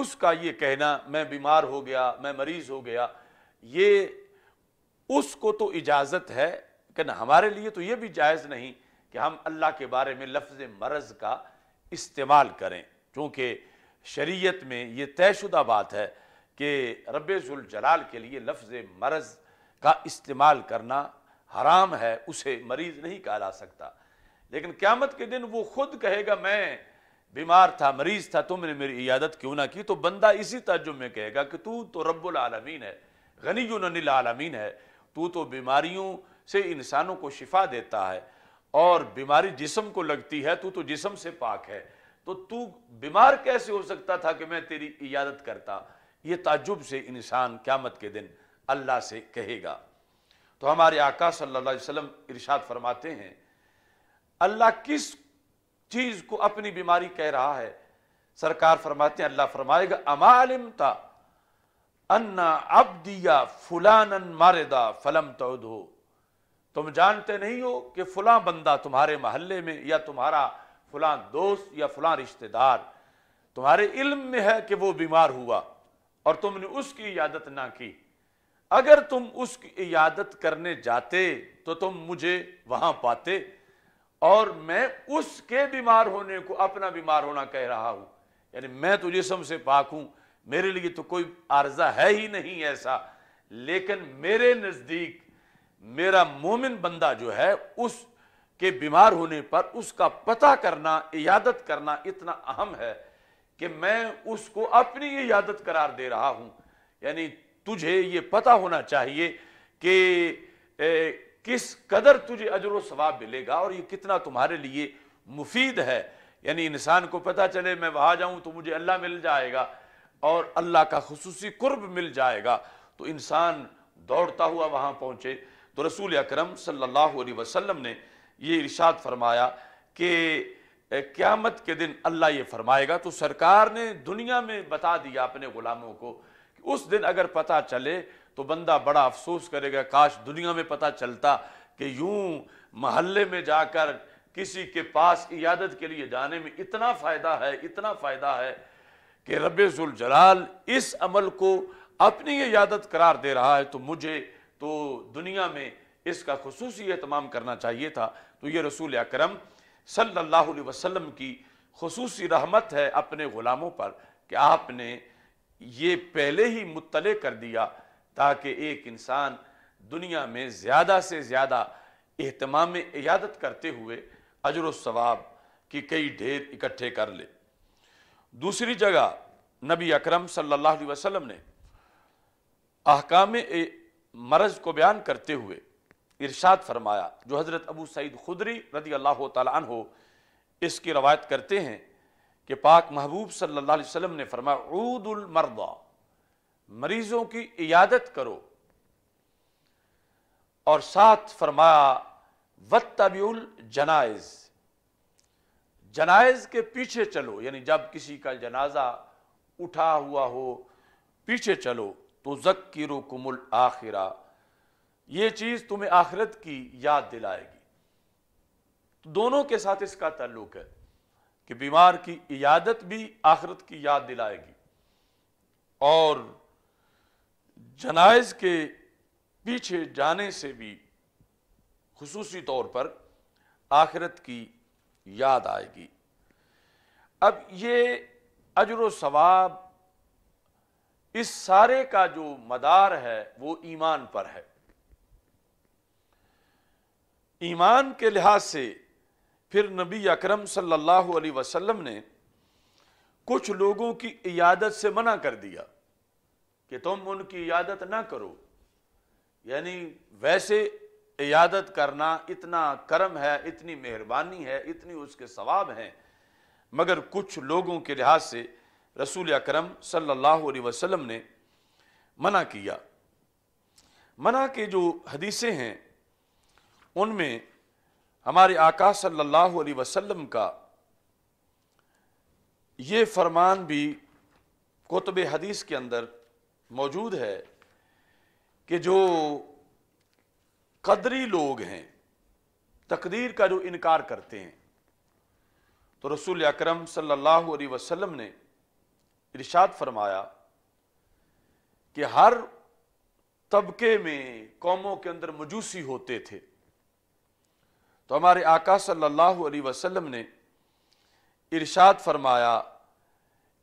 उसका ये कहना मैं बीमार हो गया मैं मरीज़ हो गया ये उसको तो इजाज़त है कहना हमारे लिए तो ये भी जायज़ नहीं कि हम अल्लाह के बारे में लफ्ज़ मरज़ का इस्तेमाल करें क्योंकि शरीयत में ये तयशुदा बात है कि रबाल के लिए लफ्ज़ मरज़ का इस्तेमाल करना हराम है उसे मरीज़ नहीं कहला सकता लेकिन क़्यामत के दिन वो खुद कहेगा मैं बीमार था मरीज था तुमने मेरी इयादत क्यों ना की तो बंदा इसी तजुब में कहेगा कि तू तो रब्बुल आलमीन है गनी आलमीन है तू तो बीमारियों से इंसानों को शिफा देता है और बीमारी जिसम को लगती है तू तो जिसम से पाक है तो तू बीमार कैसे हो सकता था कि मैं तेरी इयादत करता ये ताजुब से इंसान क्यामत के दिन अल्लाह से कहेगा तो हमारे आका सल्लल्लाहु अलैहि वसल्लम इरशाद फरमाते हैं अल्लाह किस चीज को अपनी बीमारी कह रहा है सरकार फरमाते हैं अल्लाह फरमाएगा अमालिम था अन्ना अब्दिया फुलानन मारेदा फलम तो तुम जानते नहीं हो कि फुला बंदा तुम्हारे महल्ले में या तुम्हारा फुला दोस्त या फुला रिश्तेदार तुम्हारे इल्म में है कि वो बीमार हुआ और तुमने उसकी इयादत ना की अगर तुम उसकी इयादत करने जाते तो तुम मुझे वहां पाते और मैं उसके बीमार होने को अपना बीमार होना कह रहा हूं यानी मैं तो जिसम से पाक हूं मेरे लिए तो कोई आर्जा है ही नहीं ऐसा लेकिन मेरे नज़दीक मेरा मोमिन बंदा जो है उस के बीमार होने पर उसका पता करना इयादत करना इतना अहम है कि मैं उसको अपनी इयादत करार दे रहा हूं यानी तुझे ये पता होना चाहिए कि किस कदर तुझे अजर सवाब मिलेगा और ये कितना तुम्हारे लिए मुफीद है यानी इंसान को पता चले मैं वहां जाऊं तो मुझे अल्लाह मिल जाएगा और अल्लाह का खसूसी कुर्ब मिल जाएगा तो इंसान दौड़ता हुआ वहां पहुंचे तो रसूल अक्रम सल्लल्लाहु अलैहि वसल्लम ने ये इरशाद फरमाया कि क़्यामत के दिन अल्लाह ये फरमाएगा तो सरकार ने दुनिया में बता दिया अपने ग़ुलामों को कि उस दिन अगर पता चले तो बंदा बड़ा अफसोस करेगा काश दुनिया में पता चलता कि यूं महल्ले में जाकर किसी के पास इयादत के लिए जाने में इतना फ़ायदा है इतना फ़ायदा है कि रबाल इस अमल को अपनी इयादत करार दे रहा है तो मुझे तो दुनिया में इसका खसूस अहतमाम करना चाहिए था तो ये रसूल अक्रम सल्ला की खसूस रहमत है अपने ग़ुलामों पर कि आपने ये पहले ही मुतले कर दिया ताकि एक इंसान दुनिया में ज़्यादा से ज़्यादा अहतमाम इयादत करते हुए अजर सवाब की कई ढेर इकट्ठे कर ले दूसरी जगह नबी अकरम सल्लल्लाहु अलैहि वसल्लम ने अहकाम मरज़ को बयान करते हुए इरशाद फरमाया जो हज़रत अबू सईद खुदरी रदी अल्लाह तन हो इसकी रवायत करते हैं कि पाक महबूब सल्ला वसम ने फरमाया मरीजों की इयादत करो और साथ फरमाया वत्तबियुल जनाइज जनाइज के पीछे चलो यानी जब किसी का जनाजा उठा हुआ हो पीछे चलो तो जक्र कुमुल आखिरा ये चीज तुम्हें आखिरत की याद दिलाएगी तो दोनों के साथ इसका ताल्लुक है कि बीमार की इयादत भी आखिरत की याद दिलाएगी और जनाइज के पीछे जाने से भी खसूसी तौर पर आखिरत की याद आएगी अब ये अजर सवाब इस सारे का जो मदार है वो ईमान पर है ईमान के लिहाज से फिर नबी अकरम सल्लल्लाहु अलैहि वसल्लम ने कुछ लोगों की इयादत से मना कर दिया कि तुम उनकी इयादत ना करो यानी वैसे इयादत करना इतना करम है इतनी मेहरबानी है इतनी उसके सवाब हैं मगर कुछ लोगों के लिहाज से रसूल अक्रम सल्लल्लाहु अलैहि वसल्लम ने मना किया मना के जो हदीसें हैं उनमें हमारे आका सल्लल्लाहु अलैहि वसल्लम का ये फरमान भी कुतब हदीस के अंदर मौजूद है कि जो कदरी लोग हैं तकदीर का जो इनकार करते हैं तो रसूल अक्रम सल्लल्लाहु अलैहि वसल्लम ने इरशाद फरमाया कि हर तबके में कौमों के अंदर मजूसी होते थे तो हमारे आका सल्लल्लाहु अलैहि वसल्लम ने इरशाद फरमाया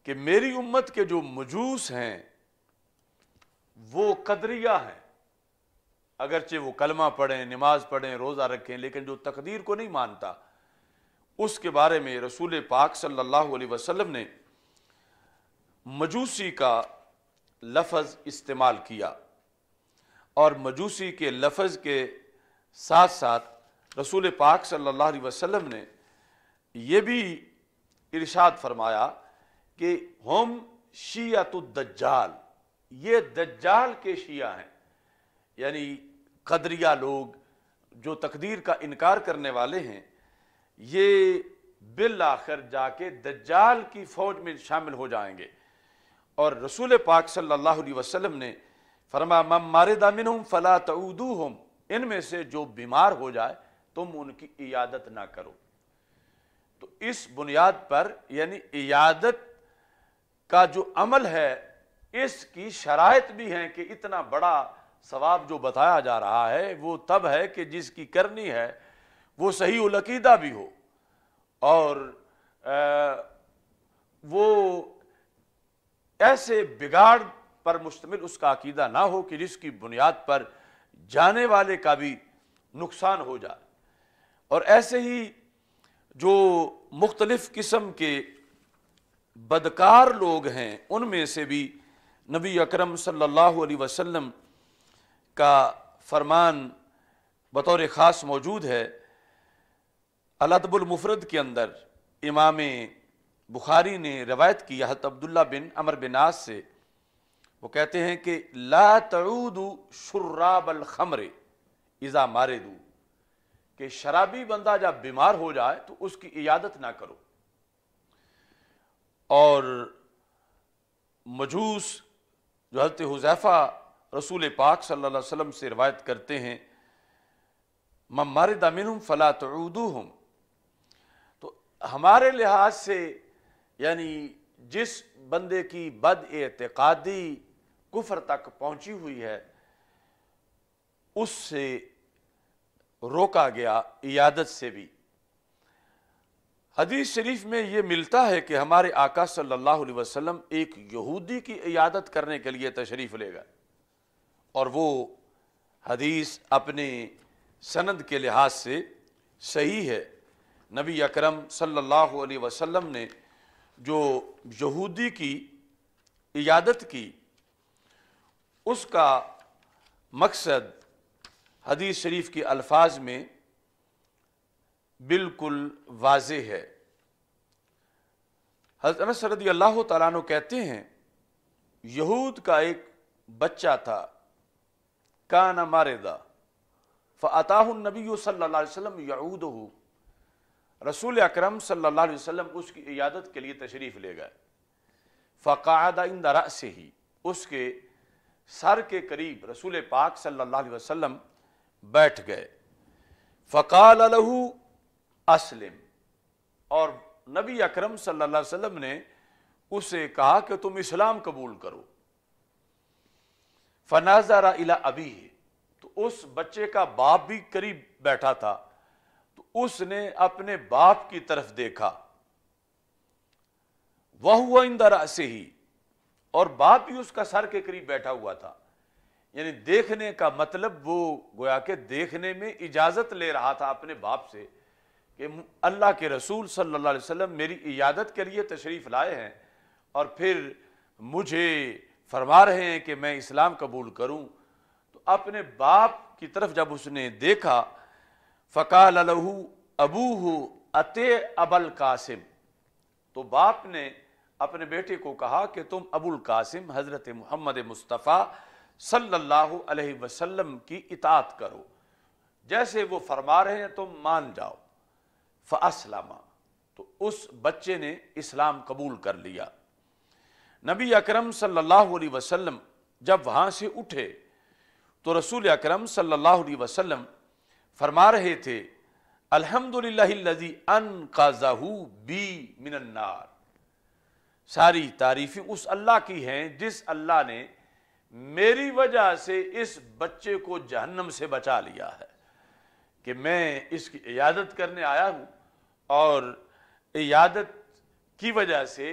कि मेरी उम्मत के जो मजूस हैं वो कदरिया है अगरचे वो कलमा पढ़ें नमाज पढ़ें रोज़ा रखें लेकिन जो तकदीर को नहीं मानता उसके बारे में रसूल पाक सल्लल्लाहु अलैहि वसल्लम ने मजूसी का लफज इस्तेमाल किया और मजूसी के लफज के साथ साथ रसूल पाक सल्लल्लाहु अलैहि वसल्लम ने यह भी इरशाद फरमाया कि हम शीयतुद्दजाल ये दज्जाल के शिया हैं यानी कदरिया लोग जो तकदीर का इनकार करने वाले हैं ये बिल आखिर जाके दज्जाल की फौज में शामिल हो जाएंगे और रसूल पाक सल्लल्लाहु अलैहि वसल्लम ने फरमा मम मारे दामिन हम फला तऊदू हम इनमें से जो बीमार हो जाए तुम उनकी इयादत ना करो तो इस बुनियाद पर यानी इयादत का जो अमल है इसकी शरात भी है कि इतना बड़ा सवाब जो बताया जा रहा है वो तब है कि जिसकी करनी है वो सही उलकीदा भी हो और आ, वो ऐसे बिगाड़ पर मुश्तमिल उसका अकीदा ना हो कि जिसकी बुनियाद पर जाने वाले का भी नुकसान हो जाए और ऐसे ही जो मुख्तलिफ़ किस्म के बदकार लोग हैं उनमें से भी नबी अकरम सल्लल्लाहु अलैहि वसल्लम का फरमान बतौर ख़ास मौजूद है अलदबुलमफरद के अंदर इमाम बुखारी ने रवायत की हत अब्दुल्ला बिन अमर बिनास से वो कहते हैं कि ला तऊदू शुर्राबल खमरे इज़ा मारे दू कि शराबी बंदा जब बीमार हो जाए तो उसकी इयादत ना करो और मजूस जो हजरत हुजैफ़ा रसूल पाक सल्लल्लाहु अलैहि वसल्लम से रवायत करते हैं ममारद अमिन फ़ला उदू हम तो हमारे लिहाज से यानी जिस बंदे की बद एतकादी कुफर तक पहुंची हुई है उससे रोका गया इयादत से भी हदीस शरीफ में ये मिलता है कि हमारे आका सल्लल्लाहु अलैहि वसल्लम एक यहूदी की इयादत करने के लिए तशरीफ़ ले गए और वो हदीस अपने सनद के लिहाज से सही है नबी अकरम सल्लल्लाहु अलैहि वसल्लम ने जो यहूदी की इयादत की उसका मकसद हदीस शरीफ के अल्फाज में बिल्कुल वाज है हजरत अनस अल्लाह तु कहते हैं यहूद का एक बच्चा था काना मारेदा फ़ाताह नबी सल्लल्लाहु अलैहि रसूल अक्रम सल्लल्लाहु उसकी इयादत के लिए तशरीफ़ ले गए फ़कादा इन दरा से ही उसके सर के करीब रसूल पाक सल्ला अलैहि बैठ गए फ़काल लहू असलिम और नबी अकरम सल्लल्लाहु अलैहि वसल्लम ने उसे कहा कि तुम इस्लाम कबूल करो फनाजारा इला अभी तो उस बच्चे का बाप भी करीब बैठा था तो उसने अपने बाप की तरफ देखा वह हुआ इंदरा से ही और बाप भी उसका सर के करीब बैठा हुआ था यानी देखने का मतलब वो गोया के देखने में इजाजत ले रहा था अपने बाप से અને અલ્લાહ કે રસૂલ સલ્લલ્લાહુ અલહી વસલ્લમ મેરી ઈયાદત કે લિયે તશરીફ લાયે હે ઓર ફિર મુજે ફરમા રહે હે કે મે ઇસ્લામ કબૂલ કરું તો અપને બાપ કી તરફ જબ ઉસને દેખા ફક અલહુ અબુહુ અતી અબુલ કાસિમ તો બાપને અપને બેટે કો કહા કે તુમ અબુલ કાસિમ હઝરત મુહમ્મદ મુ スタ फा सल्लल्लाहु अलैहि वस्सलाम કી ઇતાત કરો જૈસે વો ફરમા રહે હે તુમ માન જાઓ फ़ासलामा तो उस बच्चे ने इस्लाम कबूल कर लिया नबी अकरम सल्लल्लाहु अलैहि वसल्लम जब वहाँ से उठे तो रसूल अकरम सल्लल्लाहु अलैहि वसल्लम फरमा रहे थे अल्हम्दुलिल्लाहिल्लज़ी अन काजाहू बी मिनन्नार सारी तारीफ़ें उस अल्लाह की हैं जिस अल्लाह ने मेरी वजह से इस बच्चे को जहन्नम से बचा लिया है कि मैं इसकी इयादत करने आया हूँ और इयादत की वजह से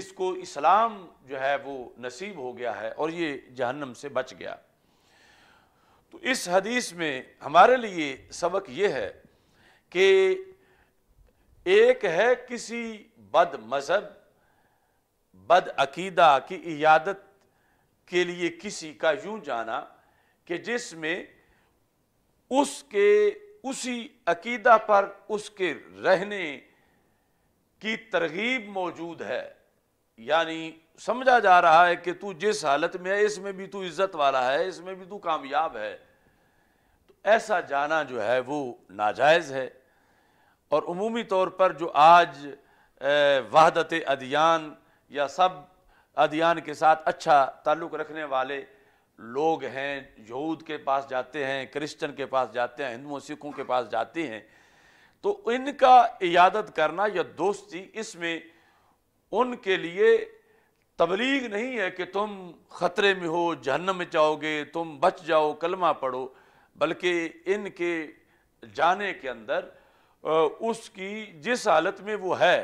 इसको इस्लाम जो है वो नसीब हो गया है और ये जहन्नम से बच गया तो इस हदीस में हमारे लिए सबक ये है कि एक है किसी बद मज़हब बद अकीदा की इयादत के लिए किसी का यूं जाना कि जिसमें उसके उसी अकीदा पर उसके रहने की तरगीब मौजूद है यानी समझा जा रहा है कि तू जिस हालत में है इसमें भी तू इज्जत वाला है इसमें भी तू कामयाब है तो ऐसा जाना जो है वो नाजायज़ है और अमूमी तौर पर जो आज वहदत अदियान या सब अदियान के साथ अच्छा ताल्लुक़ रखने वाले लोग हैं यहूद के पास जाते हैं क्रिश्चन के पास जाते हैं हिंदुओं सिखों के पास जाते हैं तो इनका इयादत करना या दोस्ती इसमें उनके लिए तबलीग नहीं है कि तुम ख़तरे में हो जहन्नम में जाओगे तुम बच जाओ कलमा पढ़ो बल्कि इनके जाने के अंदर उसकी जिस हालत में वो है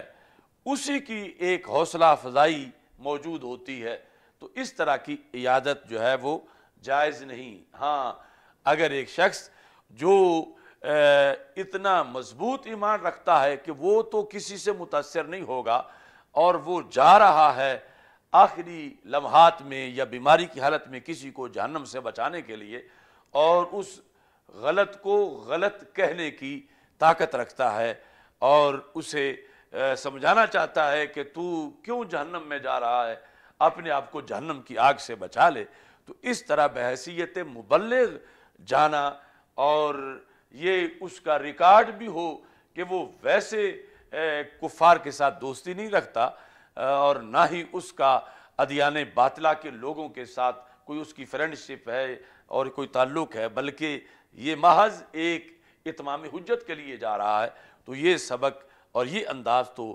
उसी की एक हौसला अफजाई मौजूद होती है तो इस तरह की इयादत जो है वो जायज़ नहीं हाँ अगर एक शख्स जो इतना मजबूत ईमान रखता है कि वो तो किसी से मुतासर नहीं होगा और वो जा रहा है आखिरी लम्हात में या बीमारी की हालत में किसी को जहन्नम से बचाने के लिए और उस गलत को गलत कहने की ताकत रखता है और उसे समझाना चाहता है कि तू क्यों जहन्नम में जा रहा है अपने आप को जहन्नम की आग से बचा ले तो इस तरह बहसीत मुबल जाना और ये उसका रिकॉर्ड भी हो कि वो वैसे कुफार के साथ दोस्ती नहीं रखता और ना ही उसका अदियाने बातला के लोगों के साथ कोई उसकी फ्रेंडशिप है और कोई ताल्लुक है बल्कि ये महज एक इतमाम हजत के लिए जा रहा है तो ये सबक और ये अंदाज़ तो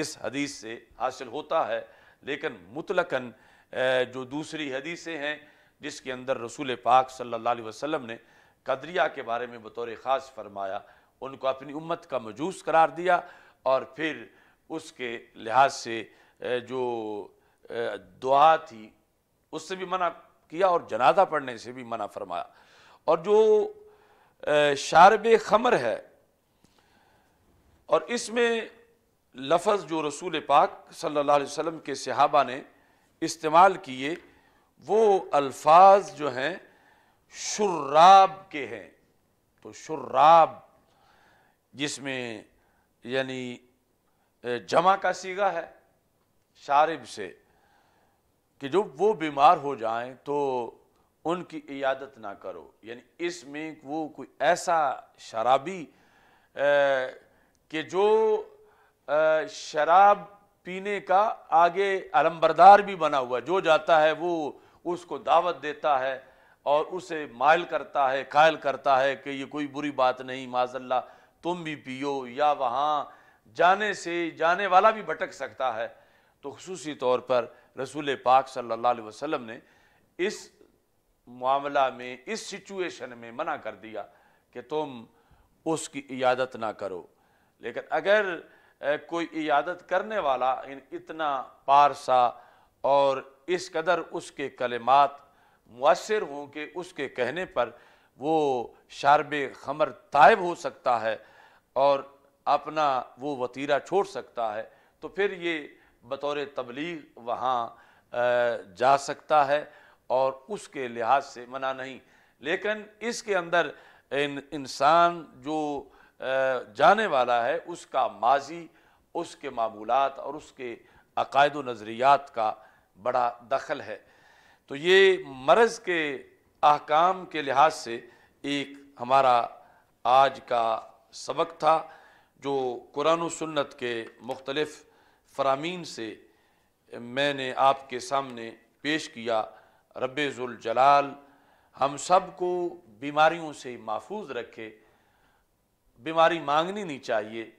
इस हदीस से हासिल होता है लेकिन मुतलकन जो दूसरी हदीसें हैं जिसके अंदर रसूल पाक सल्लल्लाहु अलैहि वसल्लम ने कदरिया के बारे में बतौर ख़ास फरमाया उनको अपनी उम्मत का मजूस करार दिया और फिर उसके लिहाज से जो दुआ थी उससे भी मना किया और जनाजा पढ़ने से भी मना फरमाया और जो शारब खमर है और इसमें लफज जो रसूल पाक सल्ला वसम के सहाबा ने इस्तेमाल किए वो अल्फाज जो हैं शुर्राब के हैं तो शुर्राब जिसमें यानी जमा का सीगा है शारब से कि जब वो बीमार हो जाएं तो उनकी इयादत ना करो यानी इसमें वो कोई ऐसा शराबी कि जो शराब पीने का आगे अलम्बरदार भी बना हुआ जो जाता है वो उसको दावत देता है और उसे मायल करता है कायल करता है कि ये कोई बुरी बात नहीं माजल्ला तुम भी पियो या वहाँ जाने से जाने वाला भी भटक सकता है तो खसूसी तौर पर रसूल पाक सल्ला वसलम ने इस मामला में इस सिचुएशन में मना कर दिया कि तुम उसकी इयादत ना करो लेकिन अगर कोई इयादत करने वाला इन इतना पारसा और इस कदर उसके कलमात मुसर हों कि उसके कहने पर वो शारब खमर तायब हो सकता है और अपना वो वतीरा छोड़ सकता है तो फिर ये बतौर तबलीग वहाँ जा सकता है और उसके लिहाज से मना नहीं लेकिन इसके अंदर इंसान जो जाने वाला है उसका माजी उसके मामूलत और उसके अकायद नज़रियात का बड़ा दखल है तो ये मरज़ के अहकाम के लिहाज से एक हमारा आज का सबक था जो कुरान सन्नत के मुख्तलफ़ फरामीन से मैंने आपके सामने पेश किया रब्ज़ुलजलाल हम सब को बीमारियों से महफूज रखे बीमारी मांगनी नहीं चाहिए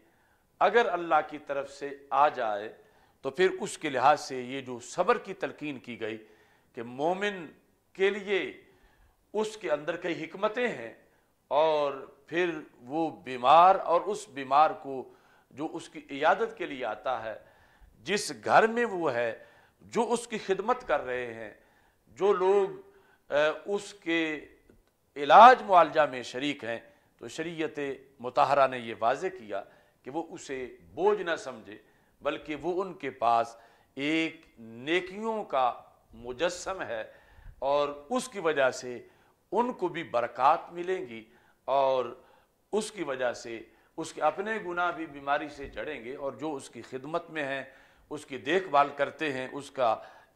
अगर अल्लाह की तरफ से आ जाए तो फिर उसके लिहाज से ये जो सब्र की तलकीन की गई कि मोमिन के लिए उसके अंदर कई हमतें हैं और फिर वो बीमार और उस बीमार को जो उसकी इयादत के लिए आता है जिस घर में वो है जो उसकी खिदमत कर रहे हैं जो लोग उसके इलाज मुआलजा में शरीक हैं तो शरीयत मतहरा ने यह वाज किया कि वो उसे बोझ ना समझे बल्कि वो उनके पास एक नेकियों का मुजस्म है और उसकी वजह से उनको भी बरक़ात मिलेंगी और उसकी वजह से उसके अपने गुनाह भी बीमारी से जड़ेंगे और जो उसकी खिदमत में हैं उसकी देखभाल करते हैं उसका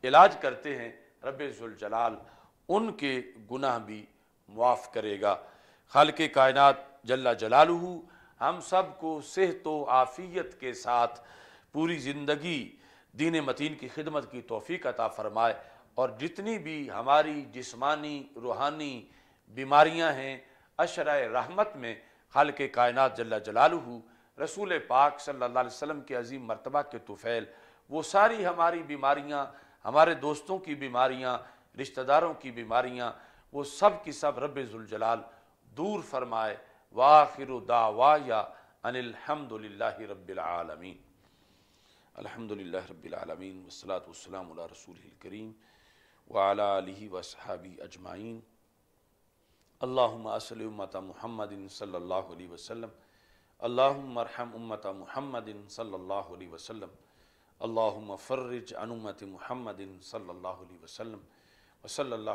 इलाज करते हैं रब्ज़ुलजलाल उनके गुनाह भी मुआफ़ करेगा खल के कायनत जल्ला जलालू हम सब को सेहत व आफ़ियत के साथ पूरी ज़िंदगी दीन मतीन की खिदमत की तोफ़ी अता फ़रमाए और जितनी भी हमारी जिस्मानी रूहानी बीमारियाँ हैं अशर रहमत में खल के कायनत जल्ला जलालू रसूल पाक सल्ला वसम के अजीम मरतबा के तुफ़ैल वो सारी हमारी बीमारियाँ हमारे दोस्तों की बीमारियाँ रिश्तेदारों की बीमारियाँ वो सब की सब रब्ज़ुलजलाल दूर फरमाए वाखिर दावाया अनिलहमदिल्ला रबालमीन अलहमदिल्ला रबालमीन वसलात वसलाम रसूल करीम वाला वसहाबी अजमाइन अल्लासल उम्मत महमदिन सल्ला वसलम अल्लाहमरहम उम्मत महमदिन सल्ला वसलम अल्लाम फ़र्रज अनुमत महमदिन सल्ला वसलम वसल